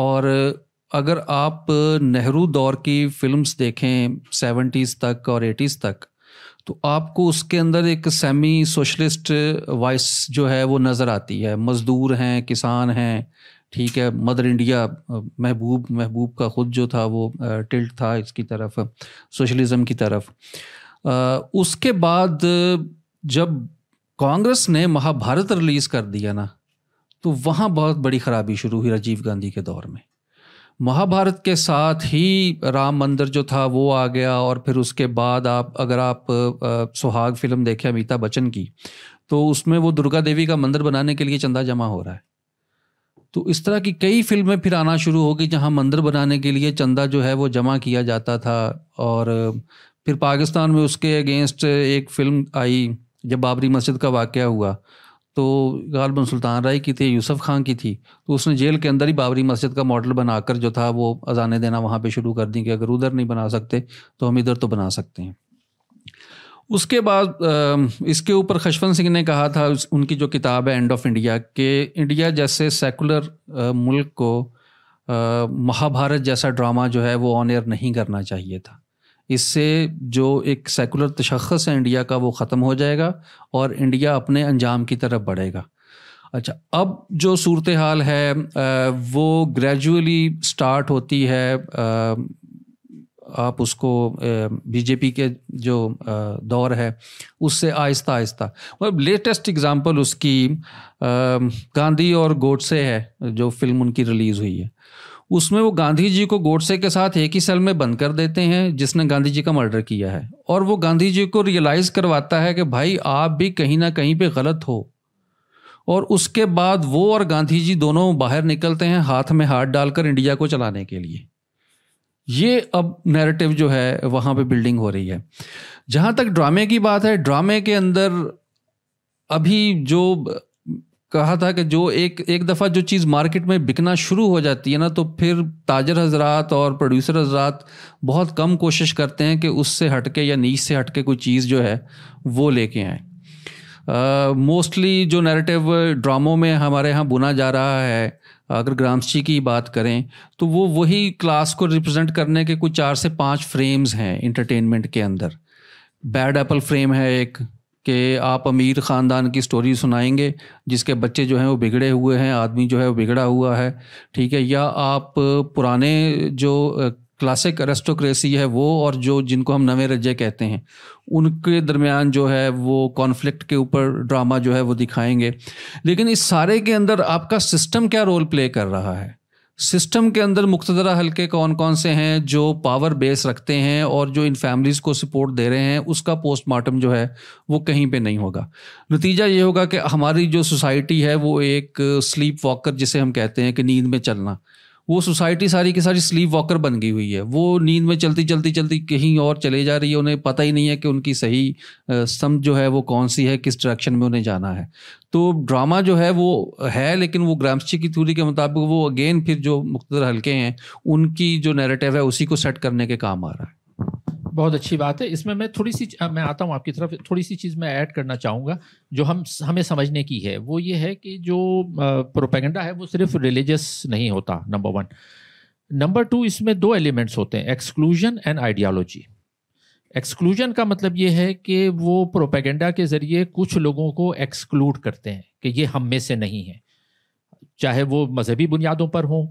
और अगर आप नेहरू दौर की फिल्म्स देखें सेवेंटीज़ तक और एटीज़ तक तो आपको उसके अंदर एक सेमी सोशलिस्ट वॉइस जो है वो नज़र आती है मज़दूर हैं किसान हैं ठीक है मदर इंडिया महबूब महबूब का ख़ुद जो था वो टिल्ट था इसकी तरफ सोशलिज़म की तरफ आ, उसके बाद जब कांग्रेस ने महाभारत रिलीज़ कर दिया ना तो वहाँ बहुत बड़ी ख़राबी शुरू हुई राजीव गांधी के दौर में महाभारत के साथ ही राम मंदिर जो था वो आ गया और फिर उसके बाद आप अगर आप सुहाग फिल्म देखें अमिताभ बच्चन की तो उसमें वो दुर्गा देवी का मंदिर बनाने के लिए चंदा जमा हो रहा है तो इस तरह की कई फिल्में फिर आना शुरू होगी जहाँ मंदिर बनाने के लिए चंदा जो है वो जमा किया जाता था और फिर पाकिस्तान में उसके अगेंस्ट एक फ़िल्म आई जब बाबरी मस्जिद का वाक़ हुआ तो गालबन सुल्तान राय की थी यूसुफ ख़ान की थी तो उसने जेल के अंदर ही बाबरी मस्जिद का मॉडल बनाकर जो था वो अजान देना वहाँ पे शुरू कर दी कि अगर उधर नहीं बना सकते तो हम इधर तो बना सकते हैं उसके बाद इसके ऊपर खशवंत सिंह ने कहा था उनकी जो किताब है एंड ऑफ इंडिया के इंडिया जैसे सेकुलर मुल्क को महाभारत जैसा ड्रामा जो है वो ऑन एयर नहीं करना चाहिए था इससे जो एक सेकुलर तशखस है इंडिया का वो ख़त्म हो जाएगा और इंडिया अपने अंजाम की तरफ बढ़ेगा अच्छा अब जो सूरत हाल है वो ग्रेजुअली स्टार्ट होती है आप उसको बीजेपी के जो दौर है उससे आहिस्ता आहिस्ता मतलब लेटेस्ट एग्जांपल उसकी गांधी और गोडसे है जो फिल्म उनकी रिलीज़ हुई है उसमें वो गांधी जी को गोडसे के साथ एक ही सेल में बंद कर देते हैं जिसने गांधी जी का मर्डर किया है और वो गांधी जी को रियलाइज़ करवाता है कि भाई आप भी कहीं ना कहीं पे गलत हो और उसके बाद वो और गांधी जी दोनों बाहर निकलते हैं हाथ में हाथ डालकर इंडिया को चलाने के लिए ये अब नैरेटिव जो है वहाँ पे बिल्डिंग हो रही है जहाँ तक ड्रामे की बात है ड्रामे के अंदर अभी जो कहा था कि जो एक एक दफ़ा जो चीज़ मार्केट में बिकना शुरू हो जाती है ना तो फिर ताजर हजरात और प्रोड्यूसर हजरात बहुत कम कोशिश करते हैं कि उससे हटके या नीच से हटके कोई चीज़ जो है वो लेके आए मोस्टली uh, जो नैरेटिव ड्रामों में हमारे यहाँ बुना जा रहा है अगर ग्रामस्ची की बात करें तो वो वही क्लास को रिप्रेजेंट करने के कुछ चार से पाँच फ्रेम्स हैं इंटरटेनमेंट के अंदर बैड एप्पल फ्रेम है एक कि आप अमीर ख़ानदान की स्टोरी सुनाएंगे जिसके बच्चे जो हैं वो बिगड़े हुए हैं आदमी जो है वो बिगड़ा हुआ है ठीक है या आप पुराने जो क्लासिक रेस्टोक्रेसी है वो और जो जिनको हम नवे रज्जे कहते हैं उनके दरमियान जो है वो कॉन्फ्लिक्ट के ऊपर ड्रामा जो है वो दिखाएंगे लेकिन इस सारे के अंदर आपका सिस्टम क्या रोल प्ले कर रहा है सिस्टम के अंदर मुख्तरा हल्के कौन कौन से हैं जो पावर बेस रखते हैं और जो इन फैमिलीज़ को सपोर्ट दे रहे हैं उसका पोस्टमार्टम जो है वो कहीं पे नहीं होगा नतीजा ये होगा कि हमारी जो सोसाइटी है वो एक स्लीप वॉकर जिसे हम कहते हैं कि नींद में चलना वो सोसाइटी सारी की सारी स्लीप वॉकर बन गई हुई है वो नींद में चलती चलती चलती कहीं और चले जा रही है उन्हें पता ही नहीं है कि उनकी सही सम जो है वो कौन सी है किस डायरेक्शन में उन्हें जाना है तो ड्रामा जो है वो है लेकिन वो ग्रामची की थ्योरी के मुताबिक वो अगेन फिर जो मुख्तर हल्के हैं उनकी जो नैरेटिव है उसी को सेट करने के काम आ रहा है बहुत अच्छी बात है इसमें मैं थोड़ी सी मैं आता हूँ आपकी तरफ थोड़ी सी चीज़ मैं ऐड करना चाहूँगा जो हम हमें समझने की है वो ये है कि जो प्रोपेगेंडा है वो सिर्फ रिलीजियस नहीं होता नंबर वन नंबर टू इसमें दो एलिमेंट्स होते हैं एक्सक्लूजन एंड आइडियालॉजी एक्सक्लूजन का मतलब ये है कि वो प्रोपेगेंडा के ज़रिए कुछ लोगों को एक्सक्लूड करते हैं कि ये हम में से नहीं है चाहे वो मजहबी बुनियादों पर हों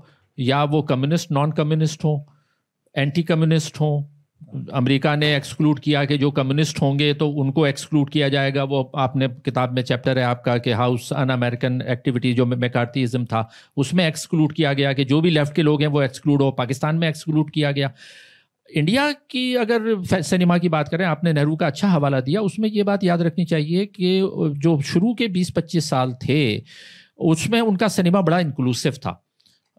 या वो कम्युनिस्ट नॉन कम्युनिस्ट हों एंटी कम्युनिस्ट हों अमेरिका ने एक्सक्लूड किया कि जो कम्युनिस्ट होंगे तो उनको एक्सक्लूड किया जाएगा वो आपने किताब में चैप्टर है आपका कि हाउस अन अमेरिकन एक्टिविटी जो मेकार्तीज़म था उसमें एक्सक्लूड किया गया कि जो भी लेफ्ट के लोग हैं वो एक्सक्लूड हो पाकिस्तान में एक्सक्लूड किया गया इंडिया की अगर सिनेमा की बात करें आपने नेहरू का अच्छा हवाला दिया उसमें ये बात याद रखनी चाहिए कि जो शुरू के बीस पच्चीस साल थे उसमें उनका सिनेमा बड़ा इंक्लूसिव था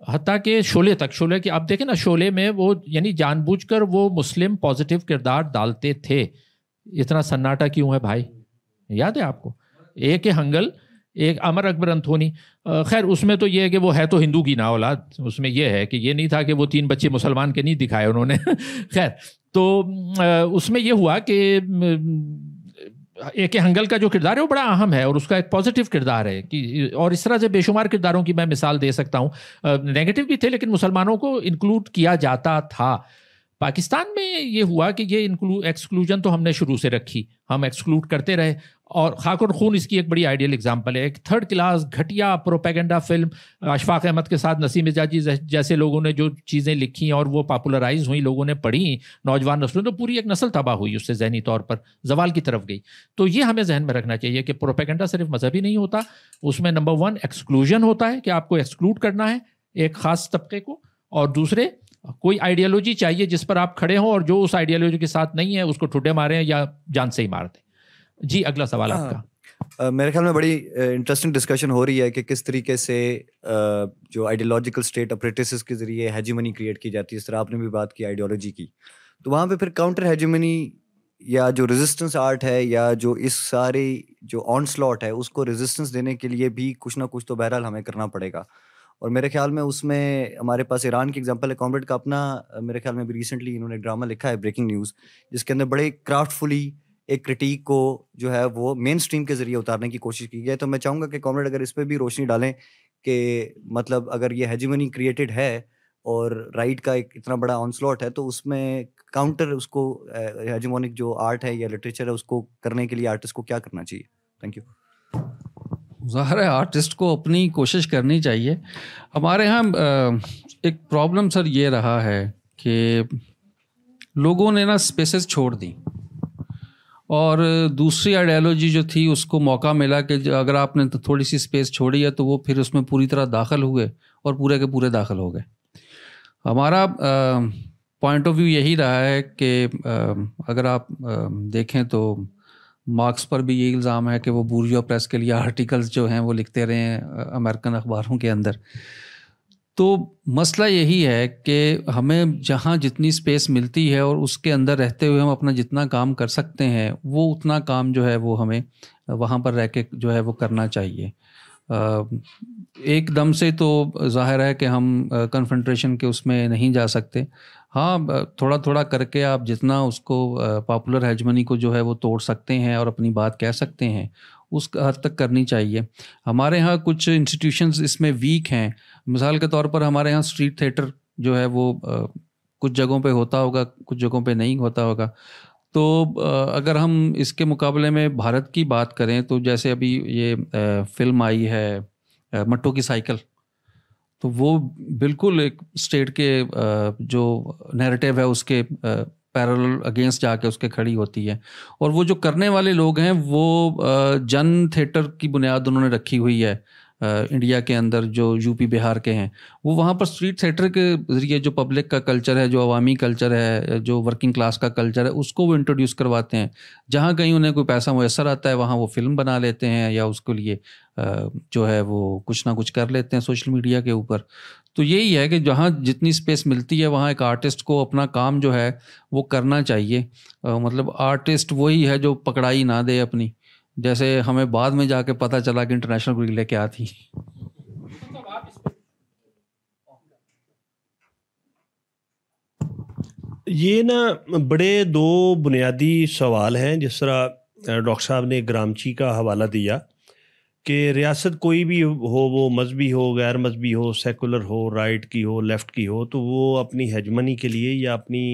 हती के शोले तक शोले की आप देखें ना शोले में वो यानी जानबूझकर वो मुस्लिम पॉजिटिव किरदार डालते थे इतना सन्नाटा क्यों है भाई याद है आपको एक है हंगल एक अमर अकबर अंथोनी खैर उसमें तो ये है कि वो है तो हिंदू की ना औलाद उसमें ये है कि ये नहीं था कि वो तीन बच्चे मुसलमान के नहीं दिखाए उन्होंने खैर तो उसमें ये हुआ कि ए के हंगल का जो किरदार है वो बड़ा अहम है और उसका एक पॉजिटिव किरदार है कि और इस तरह से बेशुमार किरदारों की मैं मिसाल दे सकता हूँ नेगेटिव भी थे लेकिन मुसलमानों को इंक्लूड किया जाता था पाकिस्तान में ये हुआ कि ये एक्सक्लूजन तो हमने शुरू से रखी हम एक्सक्लूड करते रहे और खाक और खून इसकी एक बड़ी आइडियल एग्जांपल है एक थर्ड क्लास घटिया प्रोपेगेंडा फिल्म अशफाक अहमद के साथ नसीम एजाजी जैसे लोगों ने जो चीज़ें लिखी और वो पॉपुलराइज हुई लोगों ने पढ़ी नौजवान नस्लों तो पूरी एक नस्ल तबाह हुई उससे जहनी तौर पर जवाल की तरफ गई तो ये हमें जहन में रखना चाहिए कि प्रोपेगेंडा सिर्फ मजहबी नहीं होता उसमें नंबर वन एक्सक्लूजन होता है कि आपको एक्सक्लूड करना है एक ख़ास तबके को और दूसरे कोई आइडियोलॉजी चाहिए जिस पर आप खड़े हों और जो उस आइडियोलॉजी के साथ नहीं है उसको ठुडे मारें या जान से ही मार दें जी अगला सवाल हाँ, आपका आ, मेरे ख्याल में बड़ी इंटरेस्टिंग डिस्कशन हो रही है कि किस तरीके से आ, जो आइडियोलॉजिकल स्टेट अप्रेटिस के जरिए हैजीमनी क्रिएट की जाती है इस तरह आपने भी बात की आइडियोलॉजी की तो वहाँ पे फिर काउंटर हैजीमनी या जो रेजिस्टेंस आर्ट है या जो इस सारे जो ऑन स्लॉट है उसको रेजिस्टेंस देने के लिए भी कुछ ना कुछ तो बहरहाल हमें करना पड़ेगा और मेरे ख्याल में उसमें हमारे पास ईरान की एग्जांपल है कॉम्रेड का अपना मेरे ख्याल में भी रिसेंटली इन्होंने ड्रामा लिखा है ब्रेकिंग न्यूज़ जिसके अंदर बड़े क्राफ्टफुली एक क्रिटिक को जो है वो मेन स्ट्रीम के जरिए उतारने की कोशिश की गई तो मैं चाहूँगा कि कॉम्रेड अगर इस पर भी रोशनी डालें कि मतलब अगर ये हेजमनी क्रिएटेड है और राइट का एक इतना बड़ा ऑनस्लॉट है तो उसमें काउंटर उसको हेजमोनिक जो आर्ट है या लिटरेचर है उसको करने के लिए आर्टिस्ट को क्या करना चाहिए थैंक यू ज़ाहिर है आर्टिस्ट को अपनी कोशिश करनी चाहिए हमारे यहाँ एक प्रॉब्लम सर ये रहा है कि लोगों ने ना स्पेसेस छोड़ दी और दूसरी आइडियालॉजी जो थी उसको मौका मिला कि अगर आपने तो थोड़ी सी स्पेस छोड़ी है तो वो फिर उसमें पूरी तरह दाखिल हुए और पूरे के पूरे दाखिल हो गए हमारा पॉइंट ऑफ व्यू यही रहा है कि अगर आप देखें तो मार्क्स पर भी ये इल्ज़ाम है कि वो बूरियो प्रेस के लिए आर्टिकल्स जो हैं वो लिखते रहे हैं अमेरिकन अखबारों के अंदर तो मसला यही है कि हमें जहाँ जितनी स्पेस मिलती है और उसके अंदर रहते हुए हम अपना जितना काम कर सकते हैं वो उतना काम जो है वो हमें वहाँ पर रह के जो है वो करना चाहिए एकदम से तो जाहिर है कि हम कन्फ्रंट्रेशन के उसमें नहीं जा सकते हाँ थोड़ा थोड़ा करके आप जितना उसको पॉपुलर हेजमनी को जो है वो तोड़ सकते हैं और अपनी बात कह सकते हैं उस हद तक करनी चाहिए हमारे यहाँ कुछ इंस्टीट्यूशंस इसमें वीक हैं मिसाल के तौर पर हमारे यहाँ स्ट्रीट थिएटर जो है वो कुछ जगहों पे होता होगा कुछ जगहों पे नहीं होता होगा तो अगर हम इसके मुकाबले में भारत की बात करें तो जैसे अभी ये फिल्म आई है मट्टो की साइकिल तो वो बिल्कुल एक स्टेट के जो नैरेटिव है उसके पैरल अगेंस्ट जाके उसके खड़ी होती है और वो जो करने वाले लोग हैं वो जन थिएटर की बुनियाद उन्होंने रखी हुई है इंडिया के अंदर जो यूपी बिहार के हैं वो वहाँ पर स्ट्रीट सेटर के ज़रिए जो पब्लिक का कल्चर है जो अवामी कल्चर है जो वर्किंग क्लास का कल्चर है उसको वो इंट्रोड्यूस करवाते हैं जहाँ कहीं उन्हें कोई पैसा मैसर आता है वहाँ वो फिल्म बना लेते हैं या उसके लिए जो है वो कुछ ना कुछ कर लेते हैं सोशल मीडिया के ऊपर तो यही है कि जहाँ जितनी स्पेस मिलती है वहाँ एक आर्टिस्ट को अपना काम जो है वो करना चाहिए मतलब आर्टिस्ट वही है जो पकड़ाई ना दे अपनी जैसे हमें बाद में जाके पता चला कि इंटरनेशनल गुरिल्ला क्या थी ये ना बड़े दो बुनियादी सवाल हैं जिस तरह डॉक्टर साहब ने ग्रामची का हवाला दिया कि रियासत कोई भी हो वो मजहबी हो गैर मजहबी हो सेकुलर हो राइट की हो लेफ़्ट की हो तो वो अपनी हजमनी के लिए या अपनी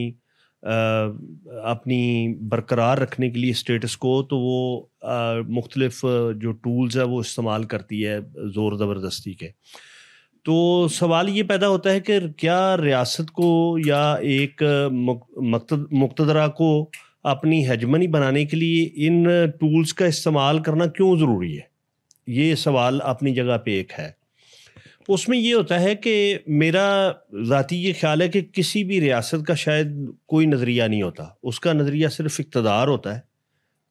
अपनी बरकरार रखने के लिए स्टेटस को तो वो मुख्तलफ़ जो टूल्स है वो इस्तेमाल करती है ज़ोर ज़बरदस्ती के तो सवाल ये पैदा होता है कि क्या रियासत को या एक मुक्तदरा को अपनी हजमनी बनाने के लिए इन टूल्स का इस्तेमाल करना क्यों ज़रूरी है ये सवाल अपनी जगह पे एक है उसमें ये होता है कि मेरा ज़ाती ये ख्याल है कि किसी भी रियासत का शायद कोई नज़रिया नहीं होता उसका नज़रिया सिर्फ इकतदार होता है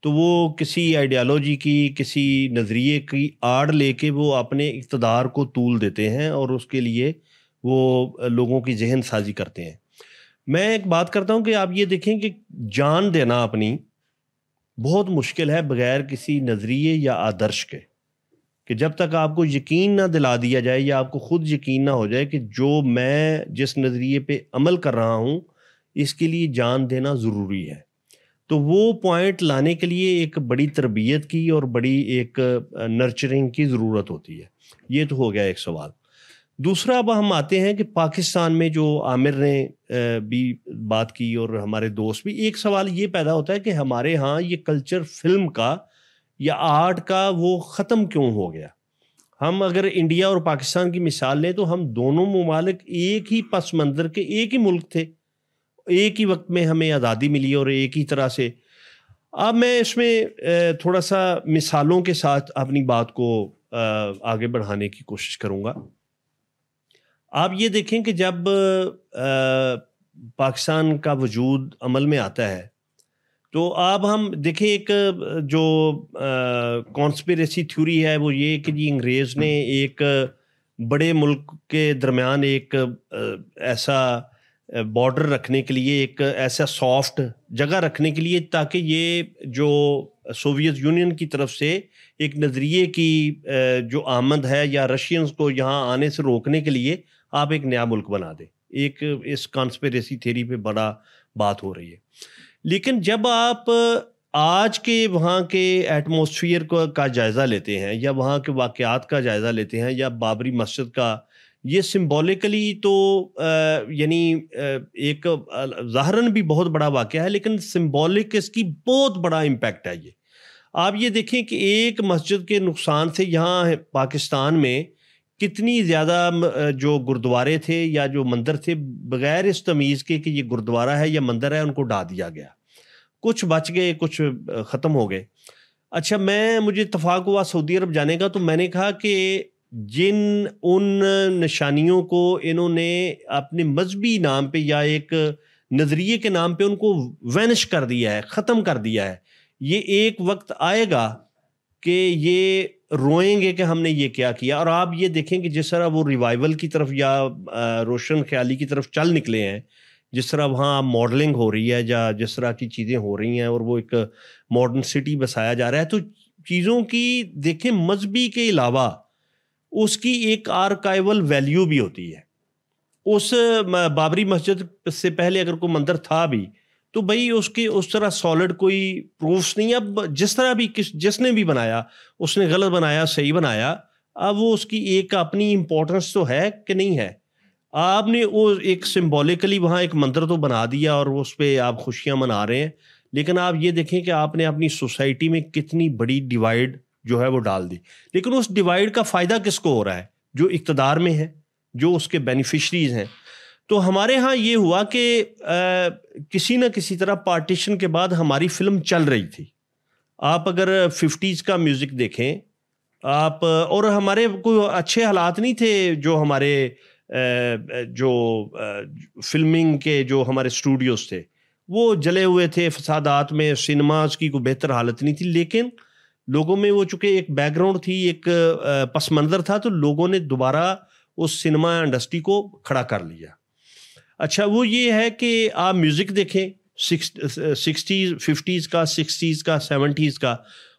तो वो किसी आइडियालॉजी की किसी नज़रिए की आड़ लेके वो अपने इकतदार को तूल देते हैं और उसके लिए वो लोगों की जहन साजी करते हैं मैं एक बात करता हूँ कि आप ये देखें कि जान देना अपनी बहुत मुश्किल है बगैर किसी नज़रिए या आदर्श के कि जब तक आपको यकीन ना दिला दिया जाए या आपको खुद यकीन ना हो जाए कि जो मैं जिस नज़रिए पे अमल कर रहा हूँ इसके लिए जान देना ज़रूरी है तो वो पॉइंट लाने के लिए एक बड़ी तरबियत की और बड़ी एक नर्चरिंग की ज़रूरत होती है ये तो हो गया एक सवाल दूसरा अब हम आते हैं कि पाकिस्तान में जो आमिर ने भी बात की और हमारे दोस्त भी एक सवाल ये पैदा होता है कि हमारे यहाँ ये कल्चर फिल्म का या आर्ट का वो ख़त्म क्यों हो गया हम अगर इंडिया और पाकिस्तान की मिसाल लें तो हम दोनों ममालिक एक ही पस मंज़र के एक ही मुल्क थे एक ही वक्त में हमें आज़ादी मिली और एक ही तरह से अब मैं इसमें थोड़ा सा मिसालों के साथ अपनी बात को आगे बढ़ाने की कोशिश करूँगा आप ये देखें कि जब पाकिस्तान का वजूद अमल में आता है तो अब हम देखें एक जो कॉन्स्पेरेसी थ्योरी है वो ये कि जी अंग्रेज़ ने एक बड़े मुल्क के दरमियान एक ऐसा बॉर्डर रखने के लिए एक ऐसा सॉफ्ट जगह रखने के लिए ताकि ये जो सोवियत यूनियन की तरफ से एक नज़रिए की जो आमद है या रशियंस को यहाँ आने से रोकने के लिए आप एक नया मुल्क बना दें एक इस कॉन्स्पेरेसी थ्योरी पे बड़ा बात हो रही है लेकिन जब आप आज के वहाँ के एटमोसफियर का जायज़ा लेते हैं या वहाँ के वाक़ात का जायज़ा लेते हैं या बाबरी मस्जिद का ये सिम्बोलिकली तो यानी एक जहरन भी बहुत बड़ा वाक़ है लेकिन सिम्बोलिक इसकी बहुत बड़ा इम्पेक्ट है ये आप ये देखें कि एक मस्जिद के नुकसान से यहाँ पाकिस्तान में कितनी ज़्यादा जो गुरुद्वारे थे या जो मंदिर थे बगैर इस तमीज़ के कि ये गुरुद्वारा है या मंदिर है उनको डा दिया गया कुछ बच गए कुछ ख़त्म हो गए अच्छा मैं मुझे इतफाक़ हुआ सऊदी अरब जाने का तो मैंने कहा कि जिन उन निशानियों को इन्होंने अपने मजहबी नाम पे या एक नज़रिए के नाम पे उनको वैनिश कर दिया है ख़त्म कर दिया है ये एक वक्त आएगा कि ये रोएंगे कि हमने ये क्या किया और आप ये देखें कि जिस तरह वो रिवाइवल की तरफ या रोशन ख्याली की तरफ चल निकले हैं जिस तरह वहाँ मॉडलिंग हो रही है या जिस तरह की चीज़ें हो रही हैं और वो एक मॉडर्न सिटी बसाया जा रहा है तो चीज़ों की देखें मजहबी के अलावा उसकी एक आर्काइवल वैल्यू भी होती है उस बाबरी मस्जिद से पहले अगर कोई मंदिर था भी तो भाई उसके उस तरह सॉलिड कोई प्रूफ्स नहीं अब जिस तरह भी किस जिसने भी बनाया उसने गलत बनाया सही बनाया अब वो उसकी एक अपनी इम्पोर्टेंस तो है कि नहीं है आपने वो एक सिम्बोलिकली वहाँ एक मंदिर तो बना दिया और उस पर आप खुशियाँ मना रहे हैं लेकिन आप ये देखें कि आपने अपनी सोसाइटी में कितनी बड़ी डिवाइड जो है वो डाल दी लेकिन उस डिवाइड का फ़ायदा किसको हो रहा है जो इकतदार में है जो उसके बेनिफिशरीज हैं तो हमारे यहाँ ये हुआ कि किसी न किसी तरह पार्टीशन के बाद हमारी फिल्म चल रही थी आप अगर फिफ्टीज़ का म्यूज़िक देखें आप और हमारे कोई अच्छे हालात नहीं थे जो हमारे जो फिल्मिंग के जो हमारे स्टूडियोज़ थे वो जले हुए थे फसादात में सिनेमाज की कोई बेहतर हालत नहीं थी लेकिन लोगों में वो चूँकि एक बैकग्राउंड थी एक पस मंज़र था तो लोगों ने दोबारा उस सिनेमा इंडस्ट्री को खड़ा कर लिया अच्छा वो ये है कि आप म्यूज़िक देखें सिक्सटीज़ फिफ्टीज़ का सिक्सटीज़ का सेवेंटीज़ का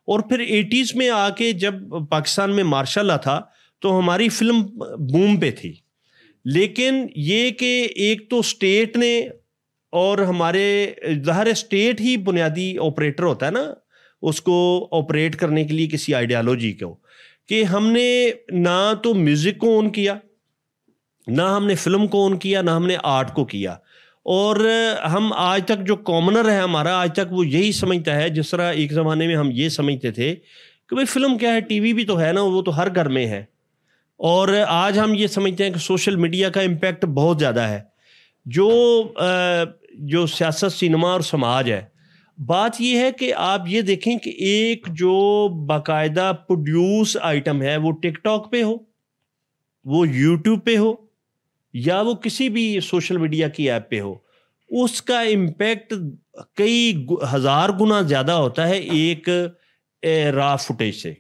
और फिर एटीज़ में आके जब पाकिस्तान में मार्शल था तो हमारी फिल्म बूम पे थी लेकिन ये कि एक तो स्टेट ने और हमारे ज़ाहिर स्टेट ही बुनियादी ऑपरेटर होता है ना उसको ऑपरेट करने के लिए किसी आइडियालॉजी को कि हमने ना तो म्यूज़िक को ऑन किया ना हमने फिल्म को ऑन किया ना हमने आर्ट को किया और हम आज तक जो कॉमनर है हमारा आज तक वो यही समझता है जिस तरह एक ज़माने में हम ये समझते थे कि भाई फिल्म क्या है टीवी भी तो है ना वो तो हर घर में है और आज हम ये समझते हैं कि सोशल मीडिया का इम्पेक्ट बहुत ज़्यादा है जो जो सियासत सिनेमा और समाज है बात यह है कि आप ये देखें कि एक जो बाकायदा प्रोड्यूस आइटम है वो टिकटॉक पे हो वो यूट्यूब पे हो या वो किसी भी सोशल मीडिया की ऐप पे हो उसका इम्पैक्ट कई हजार गुना ज़्यादा होता है एक रा फुटेज से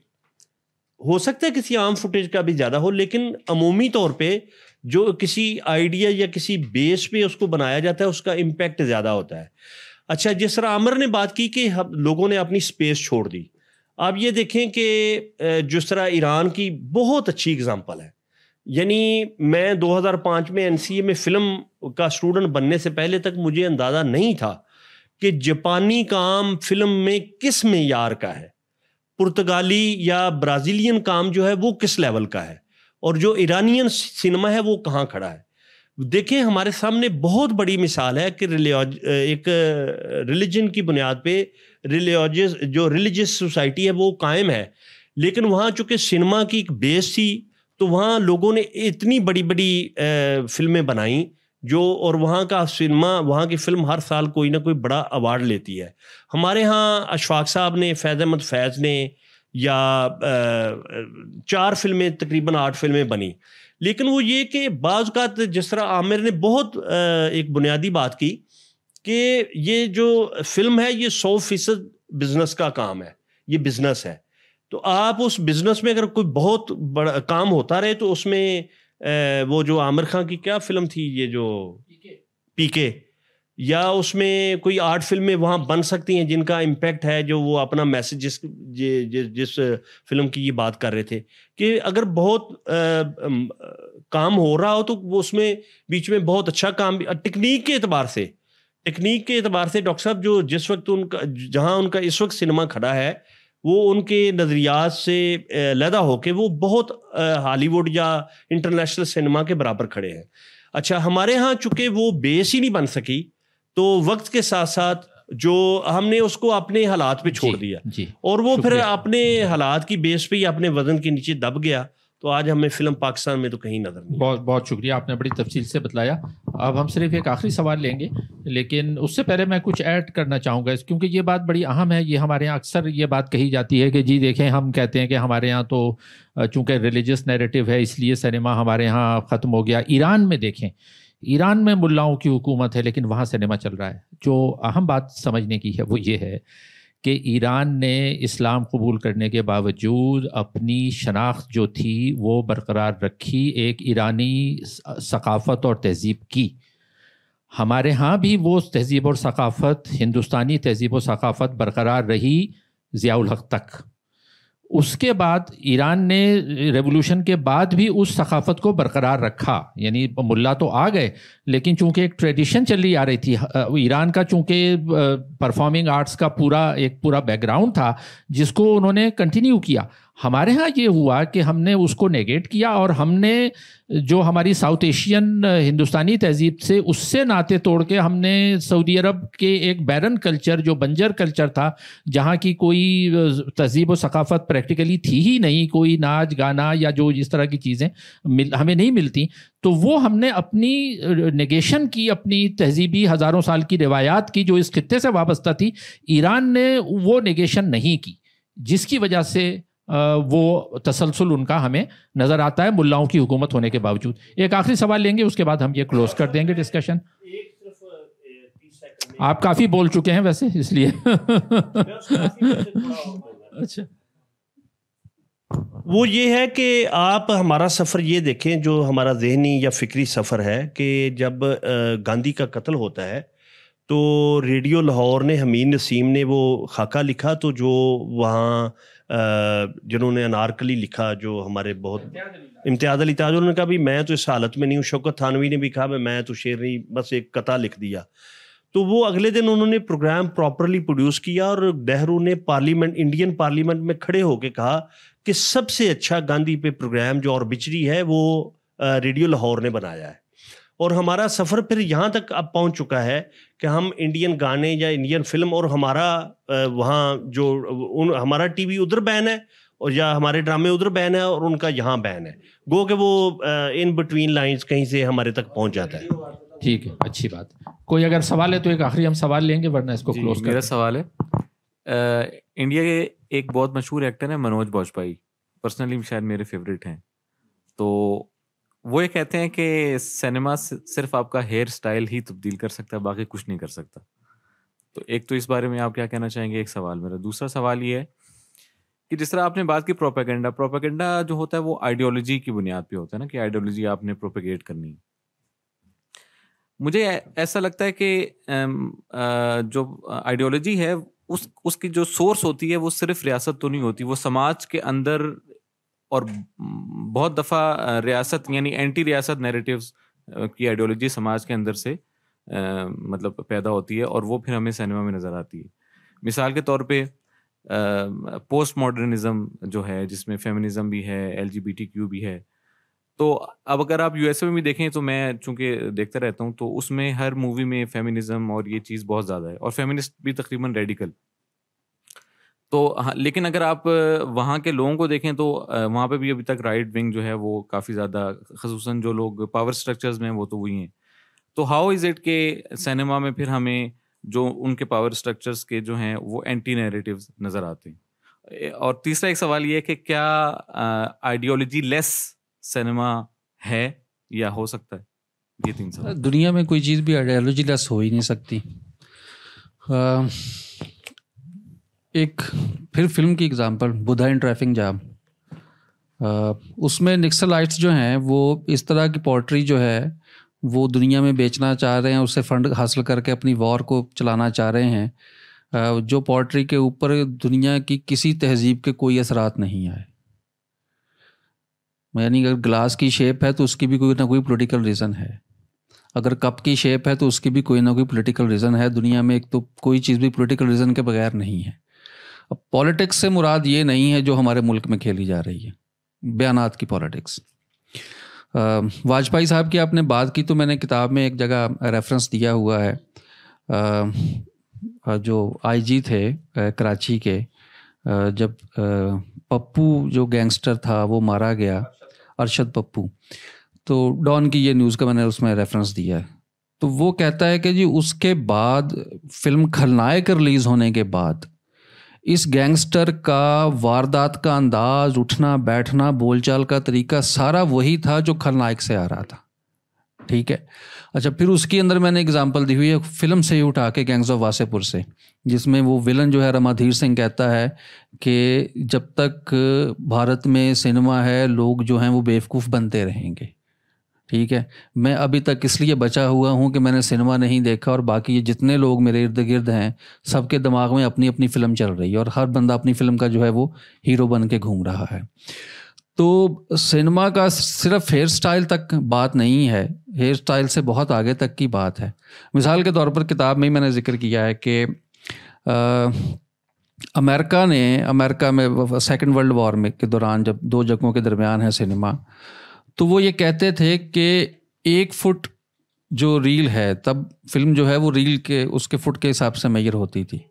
हो सकता है किसी आम फुटेज का भी ज़्यादा हो लेकिन अमूमी तौर पे जो किसी आइडिया या किसी बेस पे उसको बनाया जाता है उसका इम्पैक्ट ज़्यादा होता है अच्छा जिस तरह अमर ने बात की कि हम लोगों ने अपनी स्पेस छोड़ दी आप ये देखें कि जिस तरह ईरान की बहुत अच्छी एग्ज़ाम्पल है यानी मैं 2005 में एन में फ़िल्म का स्टूडेंट बनने से पहले तक मुझे अंदाज़ा नहीं था कि जापानी काम फिल्म में किस मैार का है पुर्तगाली या ब्राज़ीलियन काम जो है वो किस लेवल का है और जो ईरानियन सिनेमा है वो कहाँ खड़ा है देखें हमारे सामने बहुत बड़ी मिसाल है कि एक रिलीजन की बुनियाद पे रिलीजियस जो रिलीजियस सोसाइटी है वो कायम है लेकिन वहाँ चूँकि सिनेमा की एक बेस थी तो वहाँ लोगों ने इतनी बड़ी बड़ी फिल्में बनाई जो और वहाँ का सिनेमा वहाँ की फ़िल्म हर साल कोई ना कोई बड़ा अवार्ड लेती है हमारे यहाँ अशफाक साहब ने फैज़ अहमद फैज़ ने या चार फिल्में तकरीबन आठ फिल्में बनी लेकिन वो ये कि बाज़ का जिस तरह आमिर ने बहुत एक बुनियादी बात की कि ये जो फिल्म है ये सौ फीसद बिज़नेस का काम है ये बिज़नेस है तो आप उस बिजनेस में अगर कोई बहुत बड़ा काम होता रहे तो उसमें वो जो आमिर खान की क्या फिल्म थी ये जो पीके या उसमें कोई आर्ट फिल्में वहाँ बन सकती हैं जिनका इम्पेक्ट है जो वो अपना मैसेज जिस जिस जिस फिल्म की ये बात कर रहे थे कि अगर बहुत आ, काम हो रहा हो तो वो उसमें बीच में बहुत अच्छा काम टेक्निक के अतबार से टेक्निक के अतबार से डॉक्टर साहब जो जिस वक्त उनका जहाँ उनका इस वक्त सिनेमा खड़ा है वो उनके नज़रियात से लदा होकर वो बहुत हॉलीवुड या इंटरनेशनल सिनेमा के बराबर खड़े हैं अच्छा हमारे यहाँ चूँकि वो बेस ही नहीं बन सकी तो वक्त के साथ साथ जो हमने उसको अपने हालात पे छोड़ दिया और वो फिर अपने हालात की बेस पे ही अपने वजन के नीचे दब गया तो आज हमें फिल्म पाकिस्तान में तो कहीं नजर नहीं बहुत बहुत शुक्रिया आपने बड़ी तफसील से बतलाया अब हम सिर्फ एक आखिरी सवाल लेंगे लेकिन उससे पहले मैं कुछ ऐड करना चाहूँगा क्योंकि ये बात बड़ी अहम है ये हमारे यहाँ अक्सर ये बात कही जाती है कि जी देखें हम कहते हैं कि हमारे यहाँ तो चूँकि रिलीजियस नेरेटिव है इसलिए सिनेमा हमारे यहाँ ख़त्म हो गया ईरान में देखें ईरान में मुलाओं की हुकूमत है लेकिन वहाँ सिनेमा चल रहा है जो अहम बात समझने की है वो ये है कि ईरान ने इस्लाम कबूल करने के बावजूद अपनी शनाख्त जो थी वो बरकरार रखी एक ईरानी सकाफ़त और तहज़ीब की हमारे यहाँ भी वो तहज़ीब और सकाफ़त हिंदुस्तानी तहज़ीब और सकाफ़त बरकरार रही ज़ियाल हक तक उसके बाद ईरान ने रेवोल्यूशन के बाद भी उस सकाफत को बरकरार रखा यानी मुल्ला तो आ गए लेकिन चूंकि एक ट्रेडिशन चली आ रही थी ईरान का चूंकि परफॉर्मिंग आर्ट्स का पूरा एक पूरा बैकग्राउंड था जिसको उन्होंने कंटिन्यू किया हमारे यहाँ ये हुआ कि हमने उसको नेगेट किया और हमने जो हमारी साउथ एशियन हिंदुस्तानी तहजीब से उससे नाते तोड़ के हमने सऊदी अरब के एक बैरन कल्चर जो बंजर कल्चर था जहाँ की कोई तहजीब और सकाफ़त प्रैक्टिकली थी ही नहीं कोई नाच गाना या जो इस तरह की चीज़ें मिल हमें नहीं मिलती तो वो हमने अपनी नेगेशन की अपनी तहजीबी हज़ारों साल की रिवायात की जो इस खत्े से वाबस्ता थी ईरान ने वो नेगेशन नहीं की जिसकी वजह से वो तसलसल उनका हमें नज़र आता है मुल्लाओं की हुकूमत होने के बावजूद एक आखिरी सवाल लेंगे उसके बाद हम ये क्लोज कर देंगे डिस्कशन आप काफ़ी बोल चुके हैं वैसे इसलिए अच्छा वो ये है कि आप हमारा सफ़र ये देखें जो हमारा जहनी या फ़िक्री सफ़र है कि जब गांधी का कत्ल होता है तो रेडियो लाहौर ने हमीन नसीम ने वो खाका लिखा तो जो वहाँ जिन्होंने अनारकली लिखा जो हमारे बहुत इम्तियाज अली ताज उन्होंने कहा भी मैं तो इस हालत में नहीं हूँ शौकत थानवी ने भी कहा मैं तो शेर नहीं बस एक कथा लिख दिया तो वो अगले दिन उन्होंने प्रोग्राम प्रॉपरली प्रोड्यूस किया और नेहरू ने पार्लियामेंट इंडियन पार्लियामेंट में खड़े होकर कहा कि सबसे अच्छा गांधी पे प्रोग्राम जो और बिचरी है वो रेडियो लाहौर ने बनाया है और हमारा सफ़र फिर यहाँ तक अब पहुँच चुका है कि हम इंडियन गाने या इंडियन फिल्म और हमारा वहाँ जो उन हमारा टीवी उधर बैन है और या हमारे ड्रामे उधर बैन है और उनका यहाँ बैन है गो के वो इन बिटवीन लाइंस कहीं से हमारे तक पहुँच जाता है ठीक है अच्छी बात कोई अगर सवाल है तो एक आखिरी हम सवाल लेंगे वरना इसको क्लोज कर सवाल है आ, इंडिया के एक बहुत मशहूर एक्टर है मनोज बाजपाई पर्सनली शायद मेरे फेवरेट हैं तो वो ये कहते हैं कि सिनेमा सिर्फ आपका हेयर स्टाइल ही तब्दील कर सकता है बाकी कुछ नहीं कर सकता तो एक तो इस बारे में आप क्या कहना चाहेंगे एक सवाल मेरा दूसरा सवाल ये है कि जिस तरह आपने बात की प्रोपेगेंडा प्रोपेगेंडा जो होता है वो आइडियोलॉजी की बुनियाद पे होता है ना कि आइडियोलॉजी आपने प्रोपेगेट करनी है मुझे ऐसा लगता है कि जो आइडियोलॉजी है उस उसकी जो सोर्स होती है वो सिर्फ रियासत तो नहीं होती वो समाज के अंदर और बहुत दफ़ा रियासत यानी एंटी रियासत नेरेटिव्स की आइडियोलॉजी समाज के अंदर से आ, मतलब पैदा होती है और वो फिर हमें सिनेमा में नज़र आती है मिसाल के तौर पे पोस्ट मॉडर्निज्म जो है जिसमें फेमिनिज्म भी है एल भी है तो अब अगर आप यूएसए में भी देखें तो मैं चूंकि देखता रहता हूँ तो उसमें हर मूवी में फेमिनिज्म और ये चीज़ बहुत ज़्यादा है और फेमिनिस्ट भी तकरीबन रेडिकल तो हाँ, लेकिन अगर आप वहाँ के लोगों को देखें तो वहाँ पे भी अभी तक राइट विंग जो है वो काफ़ी ज़्यादा खसूस जो लोग पावर स्ट्रक्चर्स में वो तो वही हैं तो हाउ इज़ इट के सिनेमा में फिर हमें जो उनके पावर स्ट्रक्चर्स के जो हैं वो एंटी नेरेटिव नज़र आते हैं और तीसरा एक सवाल ये है कि क्या आइडियोलॉजी लेस सिनेमा है या हो सकता है ये तीन सवाल दुनिया में कोई चीज़ भी आइडियोलॉजी लेस हो ही नहीं सकती आ, एक फिर फिल्म की example Buddha in traffic jam उसमें निक्सल लाइट्स जो हैं वो इस तरह की पोल्ट्री जो है वो दुनिया में बेचना चाह रहे हैं उससे फंड हासिल करके अपनी वॉर को चलाना चाह रहे हैं जो पोल्ट्री के ऊपर दुनिया की किसी तहजीब के कोई असरात नहीं आए यानी अगर ग्लास की शेप है तो उसकी भी कोई ना कोई पोलिटिकल रीज़न है अगर कप की शेप है तो उसकी भी कोई ना कोई पोलिटिकल रीज़न है दुनिया में एक तो कोई चीज़ भी पोलिटिकल रीज़न के बगैर नहीं है अब पॉलिटिक्स से मुराद ये नहीं है जो हमारे मुल्क में खेली जा रही है बयान की पॉलिटिक्स वाजपेयी साहब की आपने बात की तो मैंने किताब में एक जगह रेफरेंस दिया हुआ है आ, जो आईजी थे कराची के जब पप्पू जो गैंगस्टर था वो मारा गया अरशद पप्पू तो डॉन की ये न्यूज़ का मैंने उसमें रेफरेंस दिया है तो वो कहता है कि जी उसके बाद फिल्म खलनायक रिलीज़ होने के बाद इस गैंगस्टर का वारदात का अंदाज उठना बैठना बोलचाल का तरीका सारा वही था जो खलनायक से आ रहा था ठीक है अच्छा फिर उसके अंदर मैंने एग्जांपल दी हुई है फिल्म से ही उठा के गैंग्स ऑफ वासेपुर से जिसमें वो विलन जो है रमाधीर सिंह कहता है कि जब तक भारत में सिनेमा है लोग जो हैं वो बेवकूफ़ बनते रहेंगे ठीक है मैं अभी तक इसलिए बचा हुआ हूँ कि मैंने सिनेमा नहीं देखा और बाकी ये जितने लोग मेरे इर्द गिर्द हैं सबके दिमाग में अपनी अपनी फ़िल्म चल रही है और हर बंदा अपनी फ़िल्म का जो है वो हीरो बन के घूम रहा है तो सिनेमा का सिर्फ हेयर स्टाइल तक बात नहीं है हेयर स्टाइल से बहुत आगे तक की बात है मिसाल के तौर पर किताब में ही मैंने जिक्र किया है कि अमेरिका ने अमेरिका में सेकेंड वर्ल्ड वॉर में के दौरान जब दो जगहों के दरमियान है सिनेमा तो वो ये कहते थे कि एक फुट जो रील है तब फिल्म जो है वो रील के उसके फुट के हिसाब से मैयर होती थी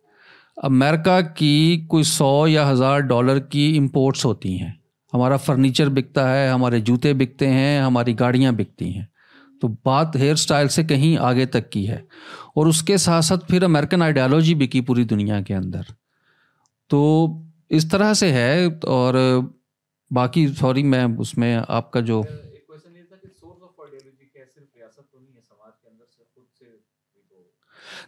अमेरिका की कोई सौ या हज़ार डॉलर की इम्पोर्ट्स होती हैं हमारा फर्नीचर बिकता है हमारे जूते बिकते हैं हमारी गाड़ियाँ बिकती हैं तो बात हेयर स्टाइल से कहीं आगे तक की है और उसके साथ साथ फिर अमेरिकन आइडियालॉजी बिकी पूरी दुनिया के अंदर तो इस तरह से है और बाकी सॉरी मैं उसमें आपका जो तो तो-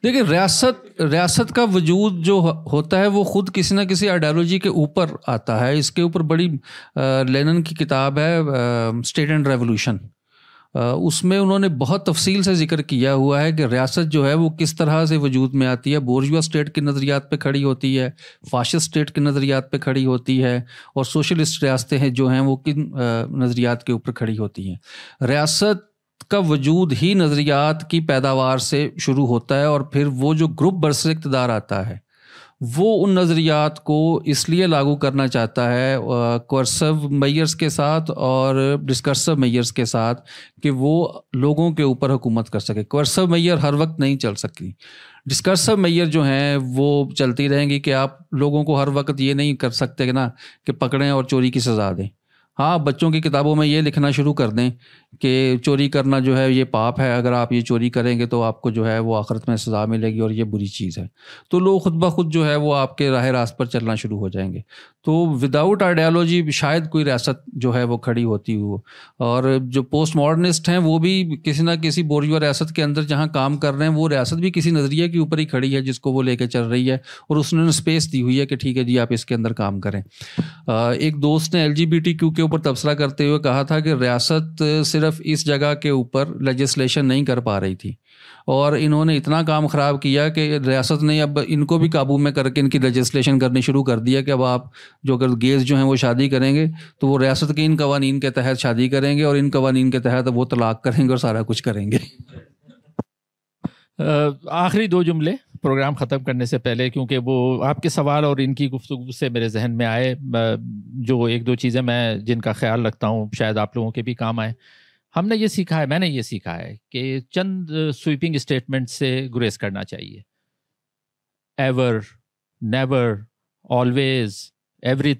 देखिए रियासत रियासत का वजूद जो होता है वो ख़ुद किसी ना किसी आइडियोलॉजी के ऊपर आता है इसके ऊपर बड़ी लेनन की किताब है स्टेट एंड रेवोल्यूशन उसमें उन्होंने बहुत तफसील से जिक्र किया हुआ है कि रियासत जो है वो किस तरह से वजूद में आती है बोर्जुआ स्टेट के नज़रियात पे खड़ी होती है फाशिस स्टेट के नज़रियात पे खड़ी होती है और सोशलिस्ट रियासतें हैं जो हैं वो किन नज़रियात के ऊपर खड़ी होती हैं रियासत का वजूद ही नज़रियात की पैदावार से शुरू होता है और फिर वो जो ग्रुप बरसर इकतदार आता है वो उन नज़रियात को इसलिए लागू करना चाहता है कर्सव मैयर्स के साथ और डिस्कर्सव मैयर्स के साथ कि वो लोगों के ऊपर हुकूमत कर सके कर्सव मैयर हर वक्त नहीं चल सकती डिस्कर्सव मैयर जो हैं वो चलती रहेंगी कि आप लोगों को हर वक्त ये नहीं कर सकते ना कि पकड़ें और चोरी की सज़ा दें हाँ बच्चों की किताबों में ये लिखना शुरू कर दें कि चोरी करना जो है ये पाप है अगर आप ये चोरी करेंगे तो आपको जो है वो आखिरत में सज़ा मिलेगी और ये बुरी चीज़ है तो लोग खुद ब खुद जो है वो आपके राह रास्त पर चलना शुरू हो जाएंगे तो विदाउट आइडियालॉजी शायद कोई रियासत जो है वो खड़ी होती हो और जो पोस्ट मॉडर्निस्ट हैं वो भी किसी ना किसी बोरजुआ रियासत के अंदर जहाँ काम कर रहे हैं वो रियासत भी किसी नज़रिए के ऊपर ही खड़ी है जिसको वो लेकर चल रही है और उसने स्पेस दी हुई है कि ठीक है जी आप इसके अंदर काम करें एक दोस्त ने एल के ऊपर तबसरा करते हुए कहा था कि रियासत सिर्फ सिर्फ इस जगह के ऊपर लेजिस्लेशन नहीं कर पा रही थी और इन्होंने इतना काम ख़राब किया कि रियासत ने अब इनको भी काबू में करके इनकी लेजिस्लेशन करनी शुरू कर दिया कि अब आप जो अगर गेज़ जो हैं वो शादी करेंगे तो वो रियासत के इन कवानी के तहत शादी करेंगे और इन कवानी के तहत वो तलाक करेंगे और सारा कुछ करेंगे आखिरी दो जुमले प्रोग्राम ख़त्म करने से पहले क्योंकि वो आपके सवाल और इनकी गुफ्तु से मेरे जहन में आए जो एक दो चीज़ें मैं जिनका ख्याल रखता हूँ शायद आप लोगों के भी काम आए हमने ये सीखा है मैंने ये सीखा है कि चंद स्वीपिंग स्टेटमेंट से गुरेज करना चाहिए ever never always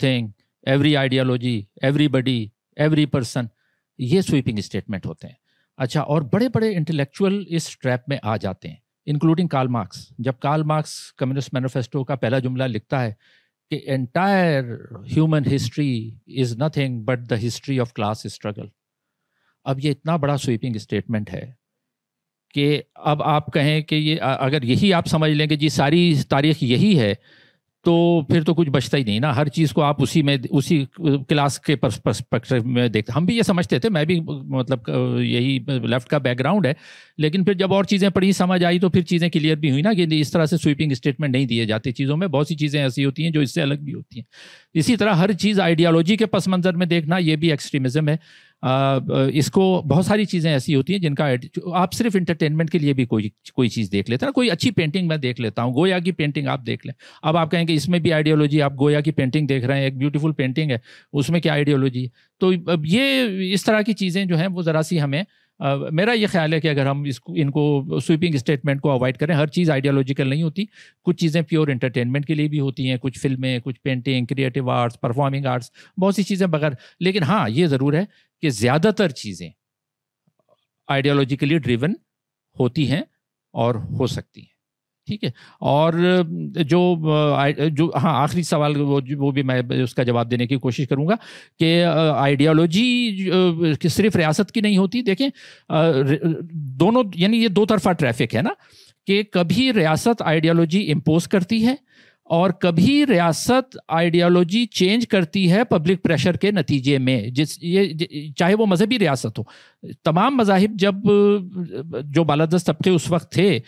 thing every ideology everybody every person ये स्वीपिंग स्टेटमेंट होते हैं अच्छा और बड़े बड़े इंटेलेक्चुअल इस ट्रैप में आ जाते हैं इंक्लूडिंग कार्ल मार्क्स जब कार्ल मार्क्स कम्युनिस्ट मैनिफेस्टो का पहला जुमला लिखता है कि entire human history is nothing but the history of class struggle अब ये इतना बड़ा स्वीपिंग स्टेटमेंट है कि अब आप कहें कि ये अगर यही आप समझ लें कि जी सारी तारीख यही है तो फिर तो कुछ बचता ही नहीं ना हर चीज़ को आप उसी में उसी क्लास के पर्सपेक्टिव में देखते हम भी ये समझते थे मैं भी मतलब यही लेफ्ट का बैकग्राउंड है लेकिन फिर जब और चीज़ें पढ़ी समझ आई तो फिर चीज़ें क्लियर भी हुई ना कि इस तरह से स्वीपिंग स्टेटमेंट नहीं दिए जाते चीज़ों में बहुत सी चीज़ें ऐसी होती हैं जो इससे अलग भी होती हैं इसी तरह हर चीज़ आइडियालॉजी के पस मंज़र में देखना ये भी एक्सट्रीमिज़म है इसको बहुत सारी चीज़ें ऐसी होती हैं जिनका आप सिर्फ इंटरटेनमेंट के लिए भी कोई कोई चीज़ देख लेते हैं कोई अच्छी पेंटिंग मैं देख लेता हूँ गोया की पेंटिंग आप देख लें अब आप कहेंगे इसमें भी आइडियोलॉजी आप गोया की पेंटिंग देख रहे हैं एक ब्यूटीफुल पेंटिंग है उसमें क्या आइडियोलॉजी तो ये इस तरह की चीज़ें जो हैं वो ज़रा सी हमें मेरा ये ख्याल है कि अगर हम इसको इनको स्वीपिंग स्टेटमेंट को अवॉइड करें हर चीज़ आइडियोलॉजिकल नहीं होती कुछ चीज़ें प्योर एंटरटेनमेंट के लिए भी होती हैं कुछ फिल्में कुछ painting creative arts performing arts बहुत सी चीज़ें बगैर लेकिन हाँ ये ज़रूर है कि ज़्यादातर चीज़ें आइडियोलॉजिकली ड्रिवन होती हैं और हो सकती हैं ठीक है और जो जो हाँ आखिरी सवाल वो वो भी मैं उसका जवाब देने की कोशिश करूँगा कि आइडियोलॉजी सिर्फ रियासत की नहीं होती देखें दोनों यानी ये दो तरफा ट्रैफिक है ना कि कभी रियासत आइडियोलॉजी इम्पोज करती है और कभी रियासत आइडियोलॉजी चेंज करती है पब्लिक प्रेशर के नतीजे में जिस ये चाहे वो मजहबी रियासत हो तमाम मजाहिब जब जो बालादस्त तबके उस वक्त थे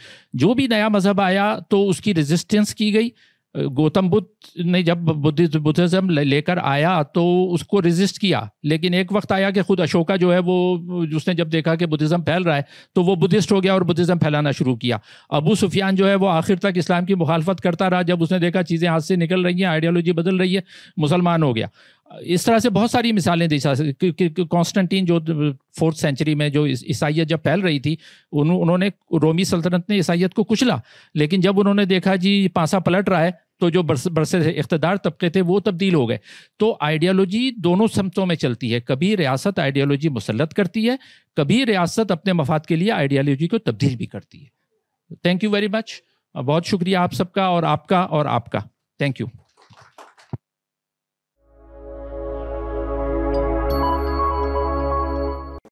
जो भी नया मज़हब आया तो उसकी रेजिस्टेंस की गई गौतम बुद्ध ने जब बुद्धि बुद्धिज्म लेकर आया तो उसको रिजिस्ट किया लेकिन एक वक्त आया कि खुद अशोका जो है वो उसने जब देखा कि बुद्धिज्म फैल रहा है तो वो बुद्धिस्ट हो गया और बुद्धिज्म फैलाना शुरू किया अबू सुफियान जो है वो आखिर तक इस्लाम की मुखालफत करता रहा जब उसने देखा चीज़ें हाथ से निकल रही हैं आइडियालॉजी बदल रही है मुसलमान हो गया इस तरह से बहुत सारी मिसालें दी जा सकती कॉन्स्टेंटीन जो फोर्थ सेंचुरी में जो ईसाइत जब फैल रही थी उन, उन्होंने रोमी सल्तनत ने ईसाइत को कुचला लेकिन जब उन्होंने देखा जी पासा पलट रहा है तो जो बरस बरसे इकतदार तबके थे वो तब्दील हो गए तो आइडियालॉजी दोनों समतों में चलती है कभी रियासत आइडियालॉजी मुसलत करती है कभी रियासत अपने मफाद के लिए आइडियालॉजी को तब्दील भी करती है थैंक यू वेरी मच बहुत शुक्रिया आप सबका और आपका और आपका थैंक यू